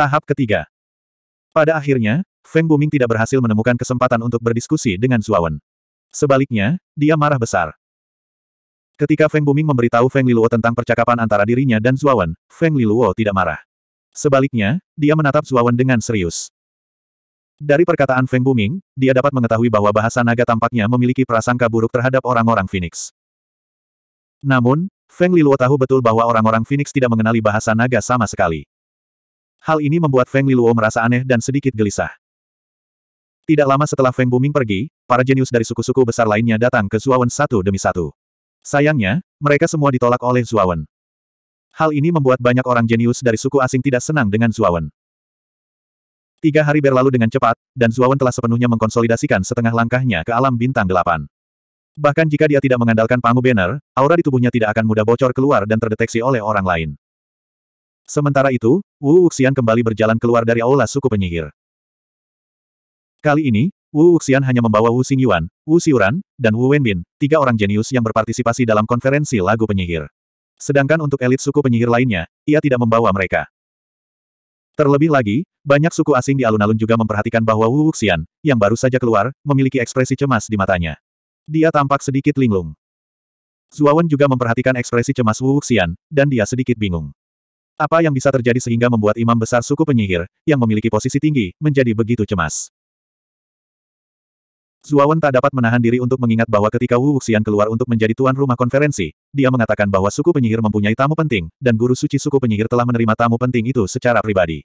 Tahap ketiga. Pada akhirnya, Feng Buming tidak berhasil menemukan kesempatan untuk berdiskusi dengan Zuawan. Sebaliknya, dia marah besar. Ketika Feng Buming memberitahu Feng Liluo tentang percakapan antara dirinya dan Zuawan, Feng Liluo tidak marah. Sebaliknya, dia menatap Zuawan dengan serius. Dari perkataan Feng Buming, dia dapat mengetahui bahwa bahasa naga tampaknya memiliki prasangka buruk terhadap orang-orang Phoenix. Namun, Feng Liluo tahu betul bahwa orang-orang Phoenix tidak mengenali bahasa naga sama sekali. Hal ini membuat Feng Liluo merasa aneh dan sedikit gelisah. Tidak lama setelah Feng Buming pergi, para jenius dari suku-suku besar lainnya datang ke Zuawan satu demi satu. Sayangnya, mereka semua ditolak oleh Zuawan. Hal ini membuat banyak orang jenius dari suku asing tidak senang dengan Zuawan. Tiga hari berlalu dengan cepat, dan Zuawan telah sepenuhnya mengkonsolidasikan setengah langkahnya ke alam bintang delapan. Bahkan jika dia tidak mengandalkan pangu banner, aura di tubuhnya tidak akan mudah bocor keluar dan terdeteksi oleh orang lain. Sementara itu, Wu Wuxian kembali berjalan keluar dari aula suku penyihir. Kali ini, Wu Wuxian hanya membawa Wu Xingyuan, Wu Xiuran, dan Wu Wenbin, tiga orang jenius yang berpartisipasi dalam konferensi lagu penyihir. Sedangkan untuk elit suku penyihir lainnya, ia tidak membawa mereka. Terlebih lagi, banyak suku asing di alun-alun juga memperhatikan bahwa Wu Wuxian, yang baru saja keluar, memiliki ekspresi cemas di matanya. Dia tampak sedikit linglung. Zuawan juga memperhatikan ekspresi cemas Wu Wuxian, dan dia sedikit bingung. Apa yang bisa terjadi sehingga membuat imam besar suku penyihir, yang memiliki posisi tinggi, menjadi begitu cemas? Zuawan tak dapat menahan diri untuk mengingat bahwa ketika Wu Wuxian keluar untuk menjadi tuan rumah konferensi, dia mengatakan bahwa suku penyihir mempunyai tamu penting, dan guru suci suku penyihir telah menerima tamu penting itu secara pribadi.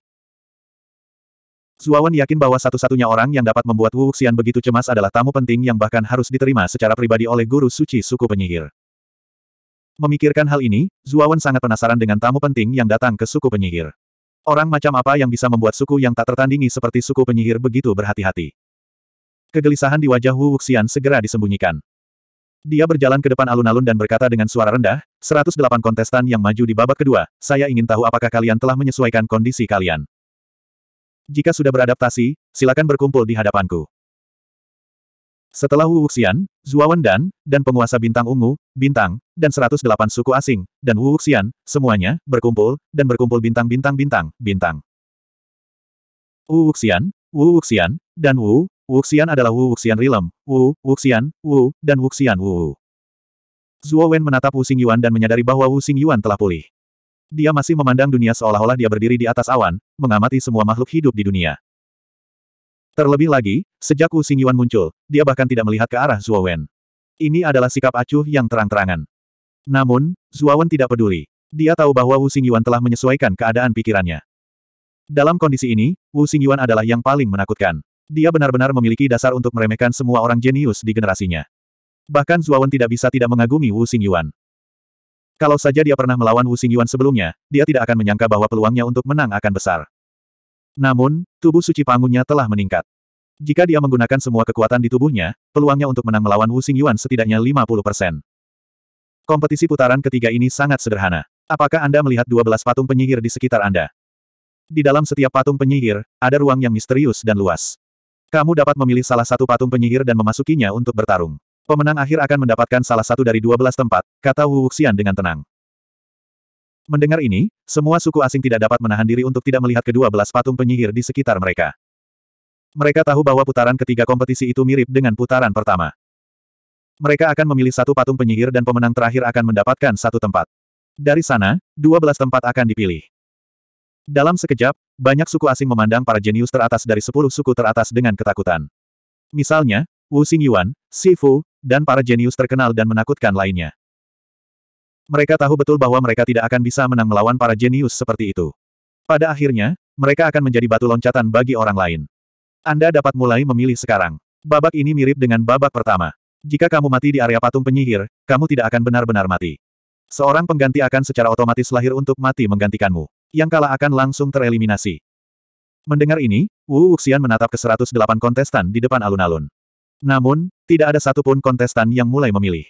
Zuawan yakin bahwa satu-satunya orang yang dapat membuat Wu Wuxian begitu cemas adalah tamu penting yang bahkan harus diterima secara pribadi oleh guru suci suku penyihir. Memikirkan hal ini, Zuawan sangat penasaran dengan tamu penting yang datang ke suku penyihir. Orang macam apa yang bisa membuat suku yang tak tertandingi seperti suku penyihir begitu berhati-hati. Kegelisahan di wajah Wu Wuxian segera disembunyikan. Dia berjalan ke depan alun-alun dan berkata dengan suara rendah, 108 kontestan yang maju di babak kedua, saya ingin tahu apakah kalian telah menyesuaikan kondisi kalian. Jika sudah beradaptasi, silakan berkumpul di hadapanku. Setelah Wu Wuxian, Wen Dan, dan penguasa bintang ungu, bintang, dan 108 suku asing, dan Wu Wuxian, semuanya, berkumpul, dan berkumpul bintang-bintang-bintang, bintang. Wu Wuxian, Wu Wuxian, dan Wu, Wuxian adalah Wu Wuxian Rilem, Wu, Wuxian, Wu, dan Wu Wuxian Wu. Zuo Wen menatap Wu Xing Yuan dan menyadari bahwa Wu Xing Yuan telah pulih. Dia masih memandang dunia seolah-olah dia berdiri di atas awan, mengamati semua makhluk hidup di dunia. Terlebih lagi, sejak Wu Xingyuan muncul, dia bahkan tidak melihat ke arah Zhuo Wen. Ini adalah sikap acuh yang terang-terangan. Namun, Zhuo Wen tidak peduli. Dia tahu bahwa Wu Xingyuan telah menyesuaikan keadaan pikirannya. Dalam kondisi ini, Wu Xingyuan adalah yang paling menakutkan. Dia benar-benar memiliki dasar untuk meremehkan semua orang jenius di generasinya. Bahkan Zhuo Wen tidak bisa tidak mengagumi Wu Xingyuan. Kalau saja dia pernah melawan Wu Xingyuan sebelumnya, dia tidak akan menyangka bahwa peluangnya untuk menang akan besar. Namun, tubuh suci pangunya telah meningkat. Jika dia menggunakan semua kekuatan di tubuhnya, peluangnya untuk menang melawan Wu Xing Yuan setidaknya 50%. Kompetisi putaran ketiga ini sangat sederhana. Apakah Anda melihat 12 patung penyihir di sekitar Anda? Di dalam setiap patung penyihir, ada ruang yang misterius dan luas. Kamu dapat memilih salah satu patung penyihir dan memasukinya untuk bertarung. Pemenang akhir akan mendapatkan salah satu dari 12 tempat, kata Wu Wuxian dengan tenang. Mendengar ini, semua suku asing tidak dapat menahan diri untuk tidak melihat kedua belas patung penyihir di sekitar mereka. Mereka tahu bahwa putaran ketiga kompetisi itu mirip dengan putaran pertama. Mereka akan memilih satu patung penyihir dan pemenang terakhir akan mendapatkan satu tempat. Dari sana, dua belas tempat akan dipilih. Dalam sekejap, banyak suku asing memandang para jenius teratas dari sepuluh suku teratas dengan ketakutan. Misalnya, Wu Xingyuan, Sifu, dan para jenius terkenal dan menakutkan lainnya. Mereka tahu betul bahwa mereka tidak akan bisa menang melawan para jenius seperti itu. Pada akhirnya, mereka akan menjadi batu loncatan bagi orang lain. Anda dapat mulai memilih sekarang. Babak ini mirip dengan babak pertama. Jika kamu mati di area patung penyihir, kamu tidak akan benar-benar mati. Seorang pengganti akan secara otomatis lahir untuk mati menggantikanmu. Yang kalah akan langsung tereliminasi. Mendengar ini, Wu Wuxian menatap ke 108 kontestan di depan alun-alun. Namun, tidak ada satupun kontestan yang mulai memilih.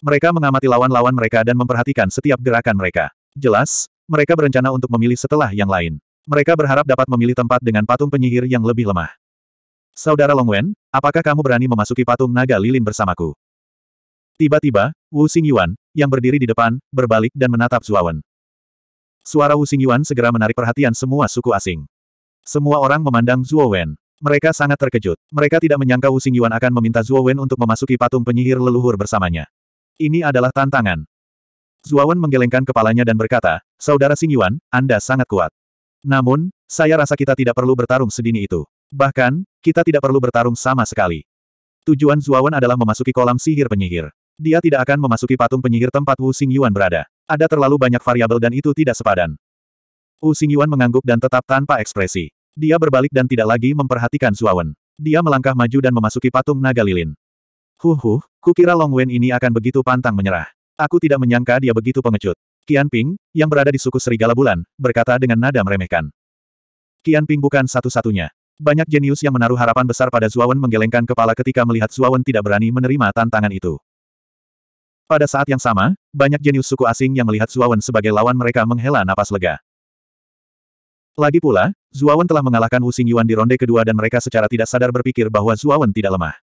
Mereka mengamati lawan-lawan mereka dan memperhatikan setiap gerakan mereka. Jelas, mereka berencana untuk memilih setelah yang lain. Mereka berharap dapat memilih tempat dengan patung penyihir yang lebih lemah. Saudara Longwen, apakah kamu berani memasuki patung naga lilin bersamaku? Tiba-tiba, Wu Xingyuan, yang berdiri di depan, berbalik dan menatap Zuawan. Suara Wu Xingyuan segera menarik perhatian semua suku asing. Semua orang memandang Zuo Wen. Mereka sangat terkejut. Mereka tidak menyangka Wu Xingyuan akan meminta Zuo Wen untuk memasuki patung penyihir leluhur bersamanya. Ini adalah tantangan. Zuawan menggelengkan kepalanya dan berkata, Saudara Sing Yuan, Anda sangat kuat. Namun, saya rasa kita tidak perlu bertarung sedini itu. Bahkan, kita tidak perlu bertarung sama sekali. Tujuan Zuawan adalah memasuki kolam sihir penyihir. Dia tidak akan memasuki patung penyihir tempat Wu Xing Yuan berada. Ada terlalu banyak variabel dan itu tidak sepadan. Wu Xing Yuan mengangguk dan tetap tanpa ekspresi. Dia berbalik dan tidak lagi memperhatikan Zuawan. Dia melangkah maju dan memasuki patung naga lilin. Huh huh, kukira Long Wen ini akan begitu pantang menyerah. Aku tidak menyangka dia begitu pengecut. Qian Ping, yang berada di suku Serigala Bulan, berkata dengan nada meremehkan. Qian Ping bukan satu-satunya. Banyak jenius yang menaruh harapan besar pada Zuawan menggelengkan kepala ketika melihat Zuawan tidak berani menerima tantangan itu. Pada saat yang sama, banyak jenius suku asing yang melihat Zuawan sebagai lawan mereka menghela napas lega. Lagi pula, Zuawan telah mengalahkan Wu Xing Yuan di ronde kedua dan mereka secara tidak sadar berpikir bahwa Zuawan tidak lemah.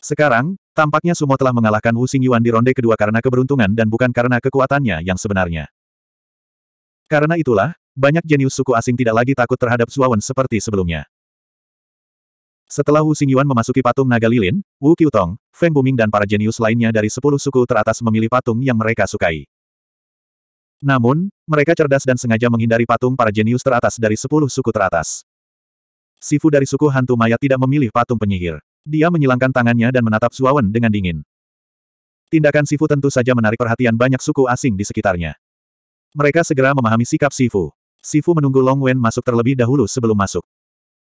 Sekarang, tampaknya Sumo telah mengalahkan Wu Xing Yuan di ronde kedua karena keberuntungan dan bukan karena kekuatannya yang sebenarnya. Karena itulah, banyak jenius suku asing tidak lagi takut terhadap Suawan seperti sebelumnya. Setelah Wu Xing Yuan memasuki patung naga lilin, Wu Qiutong, Feng Buming dan para jenius lainnya dari sepuluh suku teratas memilih patung yang mereka sukai. Namun, mereka cerdas dan sengaja menghindari patung para jenius teratas dari sepuluh suku teratas. Sifu dari suku hantu mayat tidak memilih patung penyihir. Dia menyilangkan tangannya dan menatap Suawen dengan dingin. Tindakan Sifu tentu saja menarik perhatian banyak suku asing di sekitarnya. Mereka segera memahami sikap Sifu. Sifu menunggu Long Wen masuk terlebih dahulu sebelum masuk.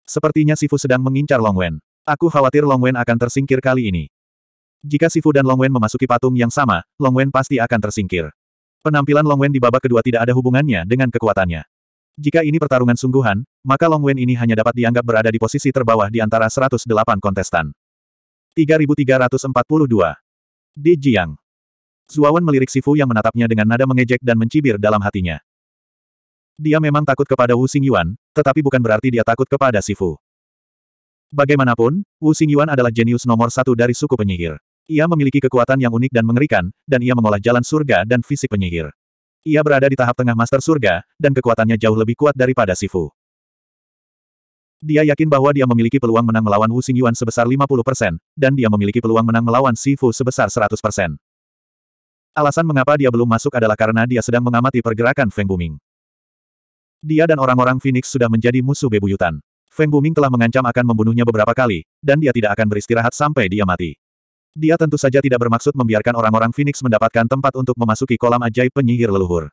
Sepertinya Sifu sedang mengincar Long Wen. Aku khawatir Long Wen akan tersingkir kali ini. Jika Sifu dan Long Wen memasuki patung yang sama, Long Wen pasti akan tersingkir. Penampilan Long Wen di babak kedua tidak ada hubungannya dengan kekuatannya. Jika ini pertarungan sungguhan, maka Long Wen ini hanya dapat dianggap berada di posisi terbawah di antara 108 kontestan. 3342. Di Jiang. Zuawan melirik Sifu yang menatapnya dengan nada mengejek dan mencibir dalam hatinya. Dia memang takut kepada Wu Xingyuan, tetapi bukan berarti dia takut kepada Sifu. Bagaimanapun, Wu Xingyuan adalah jenius nomor satu dari suku penyihir. Ia memiliki kekuatan yang unik dan mengerikan, dan ia mengolah jalan surga dan fisik penyihir. Ia berada di tahap tengah Master Surga, dan kekuatannya jauh lebih kuat daripada Sifu. Dia yakin bahwa dia memiliki peluang menang melawan Wu Xingyuan sebesar 50%, dan dia memiliki peluang menang melawan Sifu sebesar 100%. Alasan mengapa dia belum masuk adalah karena dia sedang mengamati pergerakan Feng Buming. Dia dan orang-orang Phoenix sudah menjadi musuh bebuyutan. Feng Buming telah mengancam akan membunuhnya beberapa kali, dan dia tidak akan beristirahat sampai dia mati. Dia tentu saja tidak bermaksud membiarkan orang-orang Phoenix mendapatkan tempat untuk memasuki kolam ajaib penyihir leluhur.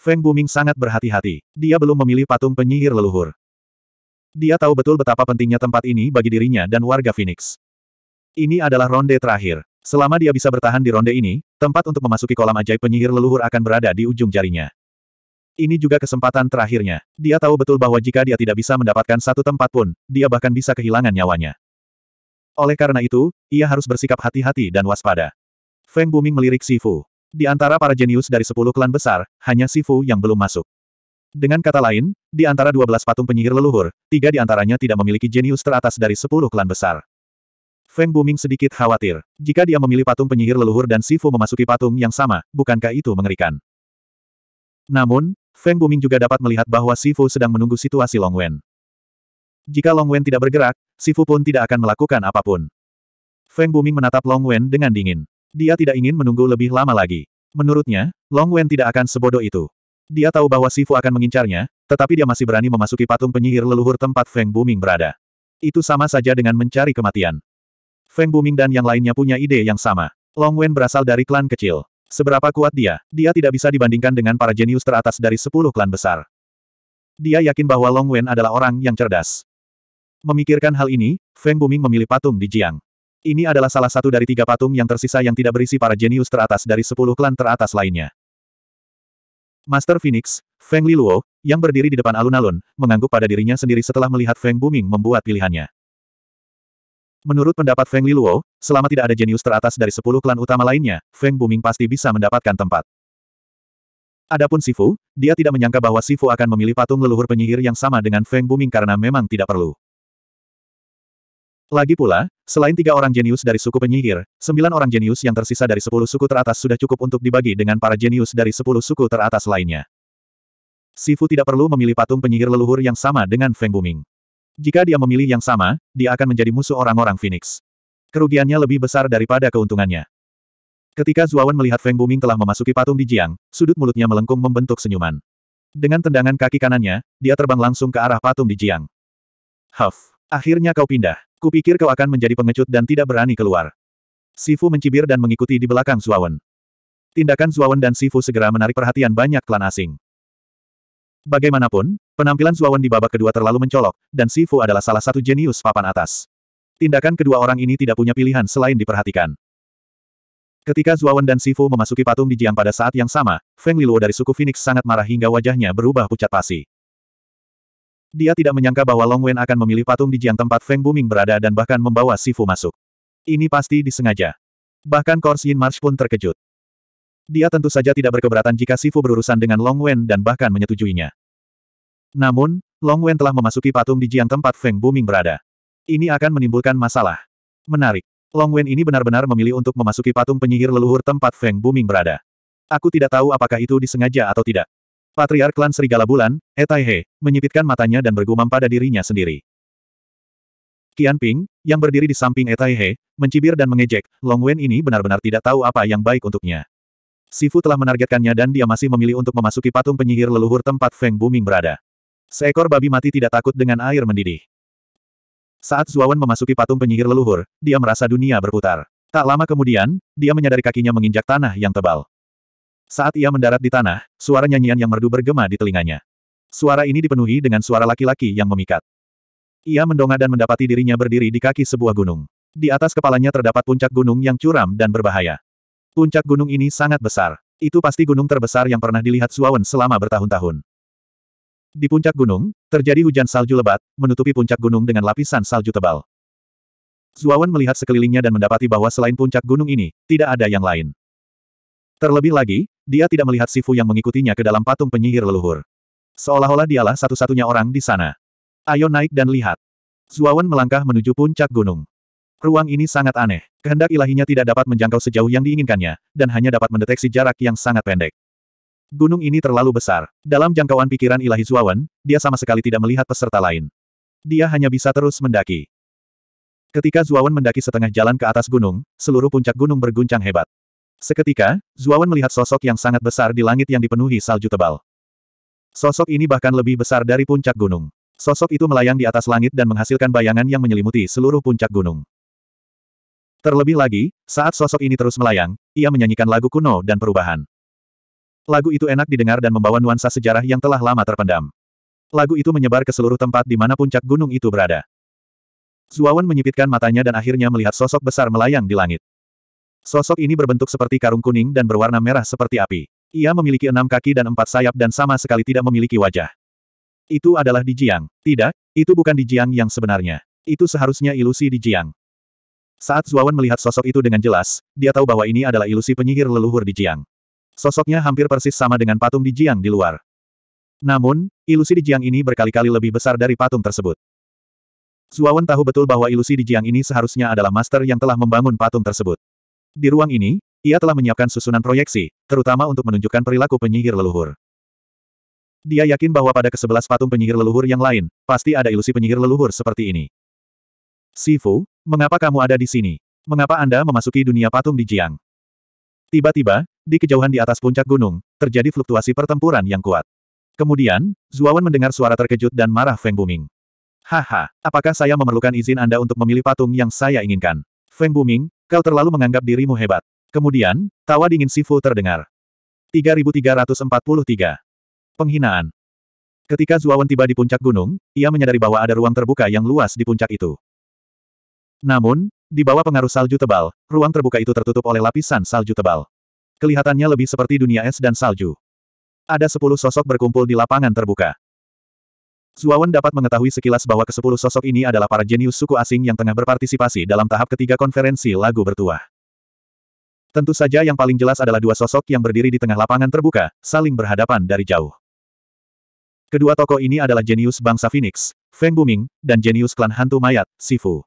Feng Buming sangat berhati-hati. Dia belum memilih patung penyihir leluhur. Dia tahu betul betapa pentingnya tempat ini bagi dirinya dan warga Phoenix. Ini adalah ronde terakhir. Selama dia bisa bertahan di ronde ini, tempat untuk memasuki kolam ajaib penyihir leluhur akan berada di ujung jarinya. Ini juga kesempatan terakhirnya. Dia tahu betul bahwa jika dia tidak bisa mendapatkan satu tempat pun, dia bahkan bisa kehilangan nyawanya. Oleh karena itu, ia harus bersikap hati-hati dan waspada. Feng Buming melirik Sifu. Di antara para jenius dari sepuluh klan besar, hanya Sifu yang belum masuk. Dengan kata lain, di antara dua belas patung penyihir leluhur, tiga di antaranya tidak memiliki jenius teratas dari sepuluh klan besar. Feng Buming sedikit khawatir. Jika dia memilih patung penyihir leluhur dan Sifu memasuki patung yang sama, bukankah itu mengerikan? Namun, Feng Buming juga dapat melihat bahwa Sifu sedang menunggu situasi Long Wen. Jika Long Wen tidak bergerak, Sifu pun tidak akan melakukan apapun. Feng Buming menatap Long Wen dengan dingin. Dia tidak ingin menunggu lebih lama lagi. Menurutnya, Long Wen tidak akan sebodoh itu. Dia tahu bahwa Sifu akan mengincarnya, tetapi dia masih berani memasuki patung penyihir leluhur tempat Feng Buming berada. Itu sama saja dengan mencari kematian. Feng Buming dan yang lainnya punya ide yang sama. Long Wen berasal dari klan kecil. Seberapa kuat dia, dia tidak bisa dibandingkan dengan para jenius teratas dari sepuluh klan besar. Dia yakin bahwa Long Wen adalah orang yang cerdas. Memikirkan hal ini, Feng Buming memilih patung di Jiang. Ini adalah salah satu dari tiga patung yang tersisa yang tidak berisi para jenius teratas dari sepuluh klan teratas lainnya. Master Phoenix, Feng Li Liluo, yang berdiri di depan alun-alun, mengangguk pada dirinya sendiri setelah melihat Feng Buming membuat pilihannya. Menurut pendapat Feng Li Liluo, selama tidak ada jenius teratas dari sepuluh klan utama lainnya, Feng Buming pasti bisa mendapatkan tempat. Adapun Sifu, dia tidak menyangka bahwa Sifu akan memilih patung leluhur penyihir yang sama dengan Feng Buming karena memang tidak perlu. Lagi pula, selain tiga orang jenius dari suku penyihir, sembilan orang jenius yang tersisa dari sepuluh suku teratas sudah cukup untuk dibagi dengan para jenius dari sepuluh suku teratas lainnya. Sifu tidak perlu memilih patung penyihir leluhur yang sama dengan Feng Buming. Jika dia memilih yang sama, dia akan menjadi musuh orang-orang Phoenix. Kerugiannya lebih besar daripada keuntungannya. Ketika Zuawan melihat Feng Buming telah memasuki patung di Jiang, sudut mulutnya melengkung membentuk senyuman. Dengan tendangan kaki kanannya, dia terbang langsung ke arah patung di Jiang. Huff, akhirnya kau pindah. Kupikir kau akan menjadi pengecut dan tidak berani keluar. Sifu mencibir dan mengikuti di belakang Zuawan. Tindakan Zuawan dan Sifu segera menarik perhatian banyak klan asing. Bagaimanapun, penampilan Zuawan di babak kedua terlalu mencolok, dan Sifu adalah salah satu jenius papan atas. Tindakan kedua orang ini tidak punya pilihan selain diperhatikan. Ketika Zuawan dan Sifu memasuki patung di Jiang pada saat yang sama, Feng Liluo dari suku Phoenix sangat marah hingga wajahnya berubah pucat pasi. Dia tidak menyangka bahwa Long Wen akan memilih patung di Jiang tempat Feng Buming berada dan bahkan membawa Sifu masuk. Ini pasti disengaja. Bahkan Kors Yin March pun terkejut. Dia tentu saja tidak berkeberatan jika Sifu berurusan dengan Long Wen dan bahkan menyetujuinya. Namun, Long Wen telah memasuki patung di Jiang tempat Feng Buming berada. Ini akan menimbulkan masalah. Menarik. Long Wen ini benar-benar memilih untuk memasuki patung penyihir leluhur tempat Feng Buming berada. Aku tidak tahu apakah itu disengaja atau tidak. Patriark klan Serigala Bulan, Etaihe, menyipitkan matanya dan bergumam pada dirinya sendiri. Qian Ping, yang berdiri di samping Etaihe, mencibir dan mengejek, Long Wen ini benar-benar tidak tahu apa yang baik untuknya. Sifu telah menargetkannya dan dia masih memilih untuk memasuki patung penyihir leluhur tempat Feng Buming berada. Seekor babi mati tidak takut dengan air mendidih. Saat Zuawan memasuki patung penyihir leluhur, dia merasa dunia berputar. Tak lama kemudian, dia menyadari kakinya menginjak tanah yang tebal. Saat ia mendarat di tanah, suara nyanyian yang merdu bergema di telinganya. Suara ini dipenuhi dengan suara laki-laki yang memikat. Ia mendongak dan mendapati dirinya berdiri di kaki sebuah gunung. Di atas kepalanya terdapat puncak gunung yang curam dan berbahaya. Puncak gunung ini sangat besar. Itu pasti gunung terbesar yang pernah dilihat Suawen selama bertahun-tahun. Di puncak gunung, terjadi hujan salju lebat, menutupi puncak gunung dengan lapisan salju tebal. Zuawan melihat sekelilingnya dan mendapati bahwa selain puncak gunung ini, tidak ada yang lain. Terlebih lagi, dia tidak melihat Sifu yang mengikutinya ke dalam patung penyihir leluhur. Seolah-olah dialah satu-satunya orang di sana. Ayo naik dan lihat. Zuawan melangkah menuju puncak gunung. Ruang ini sangat aneh. Kehendak ilahinya tidak dapat menjangkau sejauh yang diinginkannya, dan hanya dapat mendeteksi jarak yang sangat pendek. Gunung ini terlalu besar. Dalam jangkauan pikiran ilahi Zuawan, dia sama sekali tidak melihat peserta lain. Dia hanya bisa terus mendaki. Ketika Zuawan mendaki setengah jalan ke atas gunung, seluruh puncak gunung berguncang hebat. Seketika, Zuawan melihat sosok yang sangat besar di langit yang dipenuhi salju tebal. Sosok ini bahkan lebih besar dari puncak gunung. Sosok itu melayang di atas langit dan menghasilkan bayangan yang menyelimuti seluruh puncak gunung. Terlebih lagi, saat sosok ini terus melayang, ia menyanyikan lagu kuno dan perubahan. Lagu itu enak didengar dan membawa nuansa sejarah yang telah lama terpendam. Lagu itu menyebar ke seluruh tempat di mana puncak gunung itu berada. Zuawan menyipitkan matanya dan akhirnya melihat sosok besar melayang di langit. Sosok ini berbentuk seperti karung kuning dan berwarna merah seperti api. Ia memiliki enam kaki dan empat sayap dan sama sekali tidak memiliki wajah. Itu adalah Di Jiang. Tidak, itu bukan Di Jiang yang sebenarnya. Itu seharusnya ilusi Di Jiang. Saat Zuawan melihat sosok itu dengan jelas, dia tahu bahwa ini adalah ilusi penyihir leluhur Di Jiang. Sosoknya hampir persis sama dengan patung Di Jiang di luar. Namun, ilusi di Jiang ini berkali-kali lebih besar dari patung tersebut. Zuawan tahu betul bahwa ilusi di Jiang ini seharusnya adalah master yang telah membangun patung tersebut. Di ruang ini, ia telah menyiapkan susunan proyeksi, terutama untuk menunjukkan perilaku penyihir leluhur. Dia yakin bahwa pada kesebelas patung penyihir leluhur yang lain, pasti ada ilusi penyihir leluhur seperti ini. Sifu, mengapa kamu ada di sini? Mengapa Anda memasuki dunia patung di Jiang? Tiba-tiba, di kejauhan di atas puncak gunung, terjadi fluktuasi pertempuran yang kuat. Kemudian, Zuawan mendengar suara terkejut dan marah Feng Buming. Haha, apakah saya memerlukan izin Anda untuk memilih patung yang saya inginkan? Feng Buming, Kau terlalu menganggap dirimu hebat. Kemudian, tawa dingin Sifu terdengar. 3343. Penghinaan. Ketika Zuawan tiba di puncak gunung, ia menyadari bahwa ada ruang terbuka yang luas di puncak itu. Namun, di bawah pengaruh salju tebal, ruang terbuka itu tertutup oleh lapisan salju tebal. Kelihatannya lebih seperti dunia es dan salju. Ada sepuluh sosok berkumpul di lapangan terbuka. Zuawan dapat mengetahui sekilas bahwa ke sepuluh sosok ini adalah para jenius suku asing yang tengah berpartisipasi dalam tahap ketiga konferensi lagu bertuah. Tentu saja yang paling jelas adalah dua sosok yang berdiri di tengah lapangan terbuka, saling berhadapan dari jauh. Kedua tokoh ini adalah jenius bangsa Phoenix, Feng Buming, dan jenius klan hantu mayat, Sifu.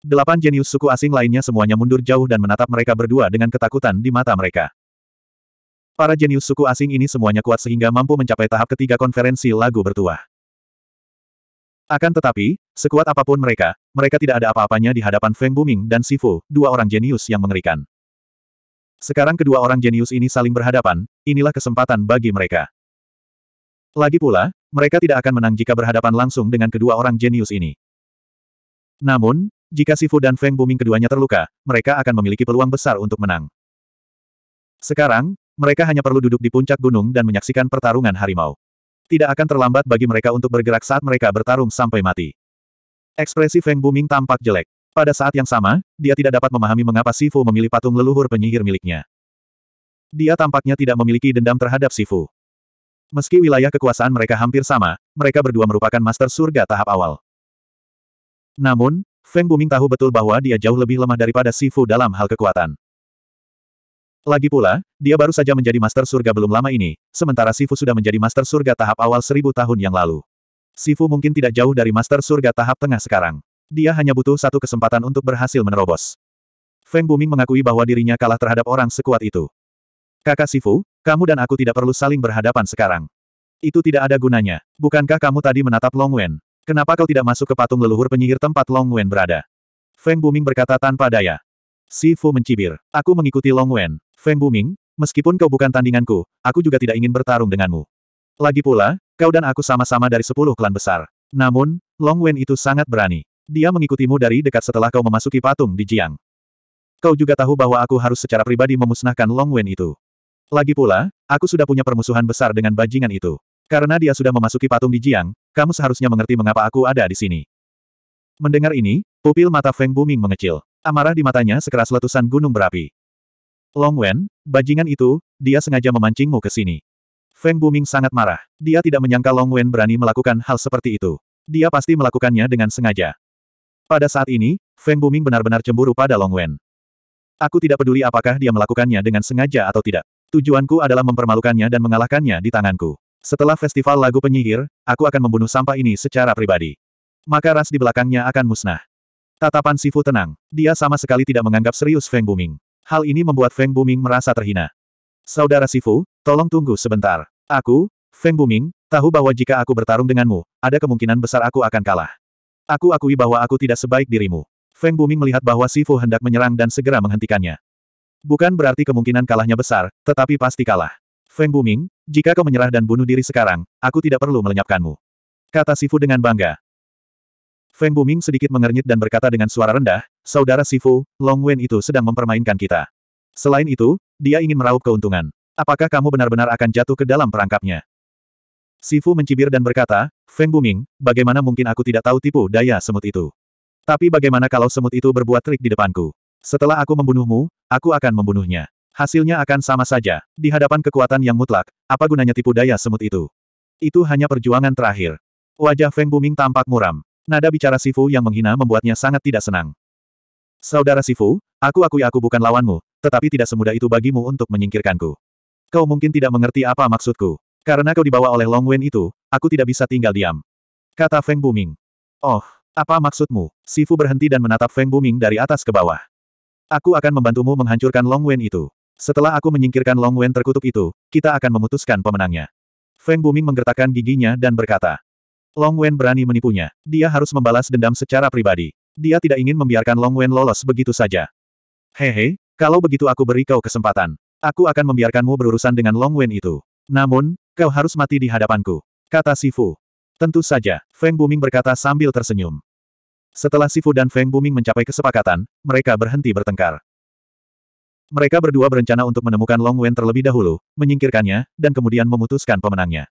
Delapan jenius suku asing lainnya semuanya mundur jauh dan menatap mereka berdua dengan ketakutan di mata mereka. Para jenius suku asing ini semuanya kuat sehingga mampu mencapai tahap ketiga konferensi lagu bertuah. Akan tetapi, sekuat apapun mereka, mereka tidak ada apa-apanya di hadapan Feng Buming dan Sifu, dua orang jenius yang mengerikan. Sekarang kedua orang jenius ini saling berhadapan, inilah kesempatan bagi mereka. Lagi pula, mereka tidak akan menang jika berhadapan langsung dengan kedua orang jenius ini. Namun, jika Sifu dan Feng Buming keduanya terluka, mereka akan memiliki peluang besar untuk menang. Sekarang, mereka hanya perlu duduk di puncak gunung dan menyaksikan pertarungan harimau. Tidak akan terlambat bagi mereka untuk bergerak saat mereka bertarung sampai mati. Ekspresi Feng Buming tampak jelek. Pada saat yang sama, dia tidak dapat memahami mengapa Sifu memilih patung leluhur penyihir miliknya. Dia tampaknya tidak memiliki dendam terhadap Sifu. Meski wilayah kekuasaan mereka hampir sama, mereka berdua merupakan master surga tahap awal. Namun, Feng Buming tahu betul bahwa dia jauh lebih lemah daripada Sifu dalam hal kekuatan. Lagi pula, dia baru saja menjadi Master Surga belum lama ini, sementara Sifu sudah menjadi Master Surga tahap awal seribu tahun yang lalu. Sifu mungkin tidak jauh dari Master Surga tahap tengah sekarang. Dia hanya butuh satu kesempatan untuk berhasil menerobos. Feng Buming mengakui bahwa dirinya kalah terhadap orang sekuat itu. Kakak Sifu, kamu dan aku tidak perlu saling berhadapan sekarang. Itu tidak ada gunanya. Bukankah kamu tadi menatap Long Wen? Kenapa kau tidak masuk ke patung leluhur penyihir tempat Long Wen berada? Feng Buming berkata tanpa daya. Sifu mencibir. Aku mengikuti Long Wen. Feng Buming, meskipun kau bukan tandinganku, aku juga tidak ingin bertarung denganmu. Lagi pula, kau dan aku sama-sama dari sepuluh klan besar. Namun, Long Wen itu sangat berani. Dia mengikutimu dari dekat setelah kau memasuki patung di Jiang. Kau juga tahu bahwa aku harus secara pribadi memusnahkan Long Wen itu. Lagi pula, aku sudah punya permusuhan besar dengan bajingan itu. Karena dia sudah memasuki patung di Jiang, kamu seharusnya mengerti mengapa aku ada di sini. Mendengar ini, pupil mata Feng Buming mengecil. Amarah di matanya sekeras letusan gunung berapi. Long Wen, bajingan itu, dia sengaja memancingmu ke sini. Feng Buming sangat marah. Dia tidak menyangka Long Wen berani melakukan hal seperti itu. Dia pasti melakukannya dengan sengaja. Pada saat ini, Feng Buming benar-benar cemburu pada Long Wen. Aku tidak peduli apakah dia melakukannya dengan sengaja atau tidak. Tujuanku adalah mempermalukannya dan mengalahkannya di tanganku. Setelah festival lagu penyihir, aku akan membunuh sampah ini secara pribadi. Maka ras di belakangnya akan musnah. Tatapan Sifu tenang. Dia sama sekali tidak menganggap serius Feng Buming. Hal ini membuat Feng Buming merasa terhina. Saudara Sifu, tolong tunggu sebentar. Aku, Feng Buming, tahu bahwa jika aku bertarung denganmu, ada kemungkinan besar aku akan kalah. Aku akui bahwa aku tidak sebaik dirimu. Feng Buming melihat bahwa Sifu hendak menyerang dan segera menghentikannya. Bukan berarti kemungkinan kalahnya besar, tetapi pasti kalah. Feng Buming, jika kau menyerah dan bunuh diri sekarang, aku tidak perlu melenyapkanmu. Kata Sifu dengan bangga. Feng Buming sedikit mengernyit dan berkata dengan suara rendah, Saudara Sifu, Long Wen itu sedang mempermainkan kita. Selain itu, dia ingin meraup keuntungan. Apakah kamu benar-benar akan jatuh ke dalam perangkapnya? Sifu mencibir dan berkata, Feng Buming, bagaimana mungkin aku tidak tahu tipu daya semut itu? Tapi bagaimana kalau semut itu berbuat trik di depanku? Setelah aku membunuhmu, aku akan membunuhnya. Hasilnya akan sama saja, di hadapan kekuatan yang mutlak, apa gunanya tipu daya semut itu? Itu hanya perjuangan terakhir. Wajah Feng Buming tampak muram. Nada bicara Sifu yang menghina membuatnya sangat tidak senang. Saudara Sifu, aku akui aku bukan lawanmu, tetapi tidak semudah itu bagimu untuk menyingkirkanku. Kau mungkin tidak mengerti apa maksudku. Karena kau dibawa oleh Long Wen itu, aku tidak bisa tinggal diam. Kata Feng Buming. Oh, apa maksudmu? Sifu berhenti dan menatap Feng Buming dari atas ke bawah. Aku akan membantumu menghancurkan Long Wen itu. Setelah aku menyingkirkan Long Wen terkutuk itu, kita akan memutuskan pemenangnya. Feng Buming menggertakkan giginya dan berkata. Long Wen berani menipunya. Dia harus membalas dendam secara pribadi. Dia tidak ingin membiarkan Long Wen lolos begitu saja. Hehe, kalau begitu aku beri kau kesempatan. Aku akan membiarkanmu berurusan dengan Long Wen itu. Namun, kau harus mati di hadapanku. Kata Sifu. Tentu saja, Feng Buming berkata sambil tersenyum. Setelah Sifu dan Feng Buming mencapai kesepakatan, mereka berhenti bertengkar. Mereka berdua berencana untuk menemukan Long Wen terlebih dahulu, menyingkirkannya, dan kemudian memutuskan pemenangnya.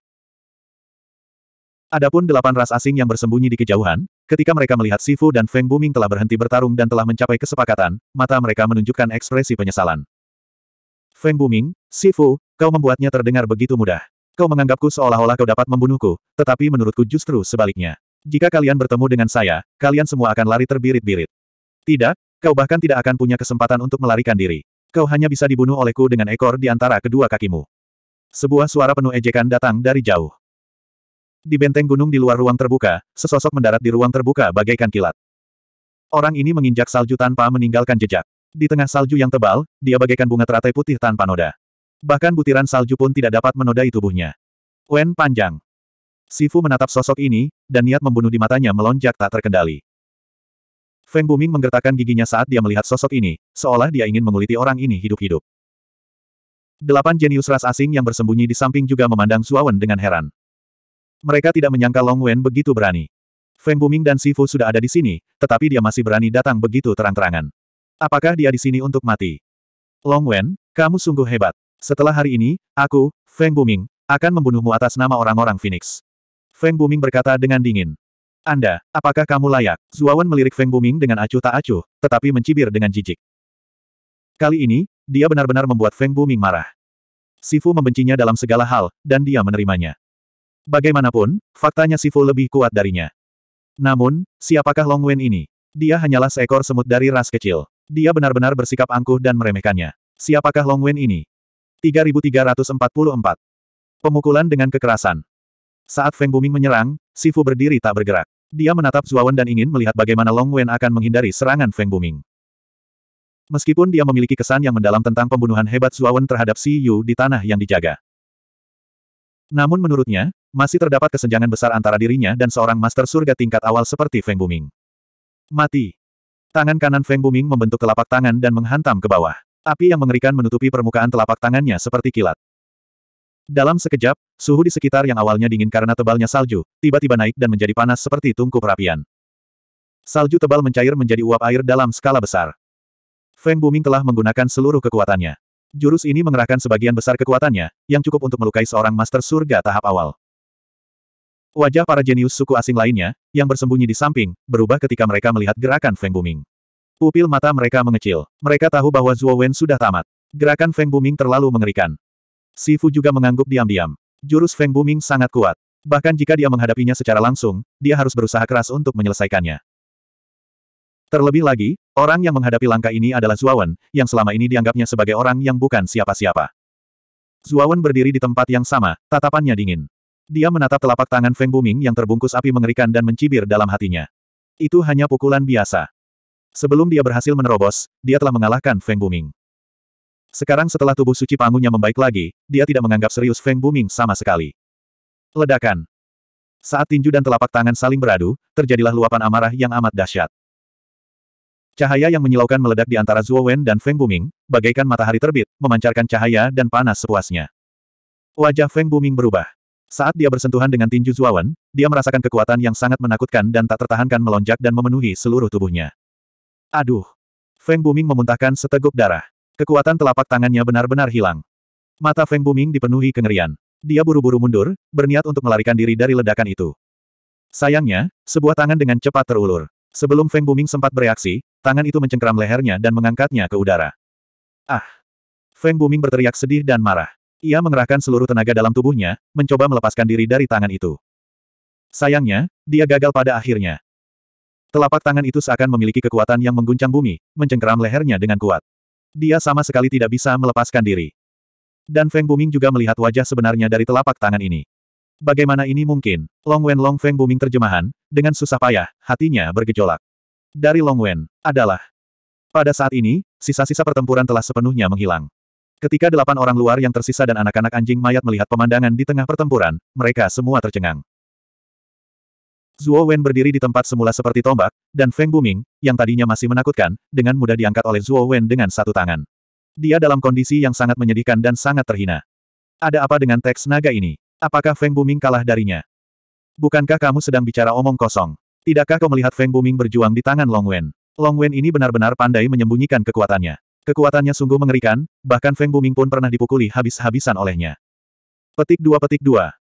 Adapun delapan ras asing yang bersembunyi di kejauhan, ketika mereka melihat Sifu dan Feng Buming telah berhenti bertarung dan telah mencapai kesepakatan, mata mereka menunjukkan ekspresi penyesalan. Feng Buming, Sifu, kau membuatnya terdengar begitu mudah. Kau menganggapku seolah-olah kau dapat membunuhku, tetapi menurutku justru sebaliknya. Jika kalian bertemu dengan saya, kalian semua akan lari terbirit-birit. Tidak, kau bahkan tidak akan punya kesempatan untuk melarikan diri. Kau hanya bisa dibunuh olehku dengan ekor di antara kedua kakimu. Sebuah suara penuh ejekan datang dari jauh. Di benteng gunung di luar ruang terbuka, sesosok mendarat di ruang terbuka bagaikan kilat. Orang ini menginjak salju tanpa meninggalkan jejak. Di tengah salju yang tebal, dia bagaikan bunga teratai putih tanpa noda. Bahkan butiran salju pun tidak dapat menodai tubuhnya. Wen panjang. Sifu menatap sosok ini, dan niat membunuh di matanya melonjak tak terkendali. Feng Buming menggertakkan giginya saat dia melihat sosok ini, seolah dia ingin menguliti orang ini hidup-hidup. Delapan jenius ras asing yang bersembunyi di samping juga memandang Zuawan dengan heran. Mereka tidak menyangka Long Wen begitu berani. Feng Buming dan Sifu sudah ada di sini, tetapi dia masih berani datang begitu terang-terangan. Apakah dia di sini untuk mati? Long Wen, kamu sungguh hebat. Setelah hari ini, aku, Feng Buming, akan membunuhmu atas nama orang-orang Phoenix. Feng Buming berkata dengan dingin. Anda, apakah kamu layak? Zuawan melirik Feng Buming dengan acuh tak acuh, tetapi mencibir dengan jijik. Kali ini, dia benar-benar membuat Feng Buming marah. Sifu membencinya dalam segala hal, dan dia menerimanya. Bagaimanapun, faktanya Sifu lebih kuat darinya. Namun, siapakah Long Wen ini? Dia hanyalah seekor semut dari ras kecil. Dia benar-benar bersikap angkuh dan meremehkannya. Siapakah Long Wen ini? 3344. Pemukulan dengan kekerasan. Saat Feng Buming menyerang, Sifu berdiri tak bergerak. Dia menatap Zuawan dan ingin melihat bagaimana Long Wen akan menghindari serangan Feng Buming. Meskipun dia memiliki kesan yang mendalam tentang pembunuhan hebat Zuawan terhadap Si Yu di tanah yang dijaga. Namun menurutnya, masih terdapat kesenjangan besar antara dirinya dan seorang master surga tingkat awal seperti Feng Buming. Mati. Tangan kanan Feng Buming membentuk telapak tangan dan menghantam ke bawah. Api yang mengerikan menutupi permukaan telapak tangannya seperti kilat. Dalam sekejap, suhu di sekitar yang awalnya dingin karena tebalnya salju, tiba-tiba naik dan menjadi panas seperti tungku perapian. Salju tebal mencair menjadi uap air dalam skala besar. Feng Buming telah menggunakan seluruh kekuatannya. Jurus ini mengerahkan sebagian besar kekuatannya, yang cukup untuk melukai seorang master surga tahap awal. Wajah para jenius suku asing lainnya, yang bersembunyi di samping, berubah ketika mereka melihat gerakan Feng Buming. Pupil mata mereka mengecil. Mereka tahu bahwa Zhuo Wen sudah tamat. Gerakan Feng Buming terlalu mengerikan. Sifu juga mengangguk diam-diam. Jurus Feng Buming sangat kuat. Bahkan jika dia menghadapinya secara langsung, dia harus berusaha keras untuk menyelesaikannya. Terlebih lagi, orang yang menghadapi langkah ini adalah Wen, yang selama ini dianggapnya sebagai orang yang bukan siapa-siapa. Wen berdiri di tempat yang sama, tatapannya dingin. Dia menatap telapak tangan Feng Buming yang terbungkus api mengerikan dan mencibir dalam hatinya. Itu hanya pukulan biasa. Sebelum dia berhasil menerobos, dia telah mengalahkan Feng Buming. Sekarang setelah tubuh suci pangunya membaik lagi, dia tidak menganggap serius Feng Buming sama sekali. Ledakan. Saat tinju dan telapak tangan saling beradu, terjadilah luapan amarah yang amat dahsyat. Cahaya yang menyilaukan meledak di antara Zhuo Wen dan Feng Buming, bagaikan matahari terbit, memancarkan cahaya dan panas sepuasnya. Wajah Feng Buming berubah. Saat dia bersentuhan dengan tinju Zuawan, dia merasakan kekuatan yang sangat menakutkan dan tak tertahankan melonjak dan memenuhi seluruh tubuhnya. Aduh! Feng Buming memuntahkan seteguk darah. Kekuatan telapak tangannya benar-benar hilang. Mata Feng Buming dipenuhi kengerian. Dia buru-buru mundur, berniat untuk melarikan diri dari ledakan itu. Sayangnya, sebuah tangan dengan cepat terulur. Sebelum Feng Buming sempat bereaksi, tangan itu mencengkram lehernya dan mengangkatnya ke udara. Ah! Feng Buming berteriak sedih dan marah. Ia mengerahkan seluruh tenaga dalam tubuhnya, mencoba melepaskan diri dari tangan itu. Sayangnya, dia gagal pada akhirnya. Telapak tangan itu seakan memiliki kekuatan yang mengguncang bumi, mencengkeram lehernya dengan kuat. Dia sama sekali tidak bisa melepaskan diri. Dan Feng Buming juga melihat wajah sebenarnya dari telapak tangan ini. Bagaimana ini mungkin? Long Wen Long Feng Buming terjemahan, dengan susah payah, hatinya bergejolak. Dari Long Wen, adalah. Pada saat ini, sisa-sisa pertempuran telah sepenuhnya menghilang. Ketika delapan orang luar yang tersisa dan anak-anak anjing mayat melihat pemandangan di tengah pertempuran, mereka semua tercengang. Zuo Wen berdiri di tempat semula seperti tombak, dan Feng Buming, yang tadinya masih menakutkan, dengan mudah diangkat oleh Zuo Wen dengan satu tangan. Dia dalam kondisi yang sangat menyedihkan dan sangat terhina. Ada apa dengan teks naga ini? Apakah Feng Buming kalah darinya? Bukankah kamu sedang bicara omong kosong? Tidakkah kau melihat Feng Buming berjuang di tangan Long Wen? Long Wen ini benar-benar pandai menyembunyikan kekuatannya. Kekuatannya sungguh mengerikan, bahkan Feng Buming pun pernah dipukuli habis-habisan olehnya. Petik dua petik dua.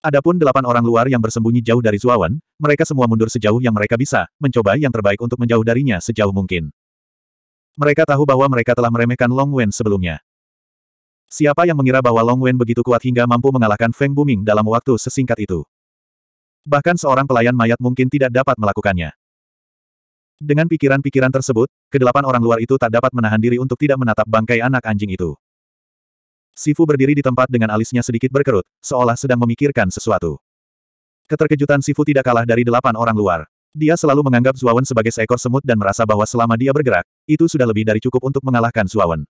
Adapun delapan orang luar yang bersembunyi jauh dari Zuawan, mereka semua mundur sejauh yang mereka bisa, mencoba yang terbaik untuk menjauh darinya sejauh mungkin. Mereka tahu bahwa mereka telah meremehkan Long Wen sebelumnya. Siapa yang mengira bahwa Long Wen begitu kuat hingga mampu mengalahkan Feng Buming dalam waktu sesingkat itu? Bahkan seorang pelayan mayat mungkin tidak dapat melakukannya. Dengan pikiran-pikiran tersebut, kedelapan orang luar itu tak dapat menahan diri untuk tidak menatap bangkai anak anjing itu. Sifu berdiri di tempat dengan alisnya sedikit berkerut, seolah sedang memikirkan sesuatu. Keterkejutan Sifu tidak kalah dari delapan orang luar. Dia selalu menganggap Zuawan sebagai seekor semut dan merasa bahwa selama dia bergerak, itu sudah lebih dari cukup untuk mengalahkan Zuawan.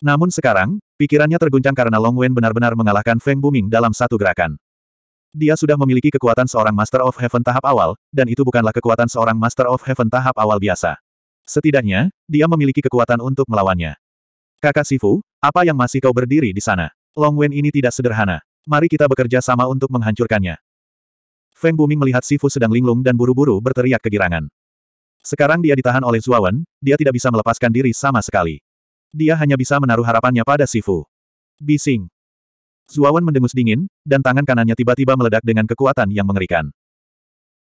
Namun sekarang, pikirannya terguncang karena Long Wen benar-benar mengalahkan Feng Buming dalam satu gerakan. Dia sudah memiliki kekuatan seorang Master of Heaven tahap awal, dan itu bukanlah kekuatan seorang Master of Heaven tahap awal biasa. Setidaknya, dia memiliki kekuatan untuk melawannya. Kakak Sifu, apa yang masih kau berdiri di sana? Long Wen ini tidak sederhana. Mari kita bekerja sama untuk menghancurkannya. Feng Buming melihat Sifu sedang linglung dan buru-buru berteriak kegirangan. Sekarang dia ditahan oleh Zuawan, dia tidak bisa melepaskan diri sama sekali. Dia hanya bisa menaruh harapannya pada Sifu. Bising. Zuawan mendengus dingin, dan tangan kanannya tiba-tiba meledak dengan kekuatan yang mengerikan.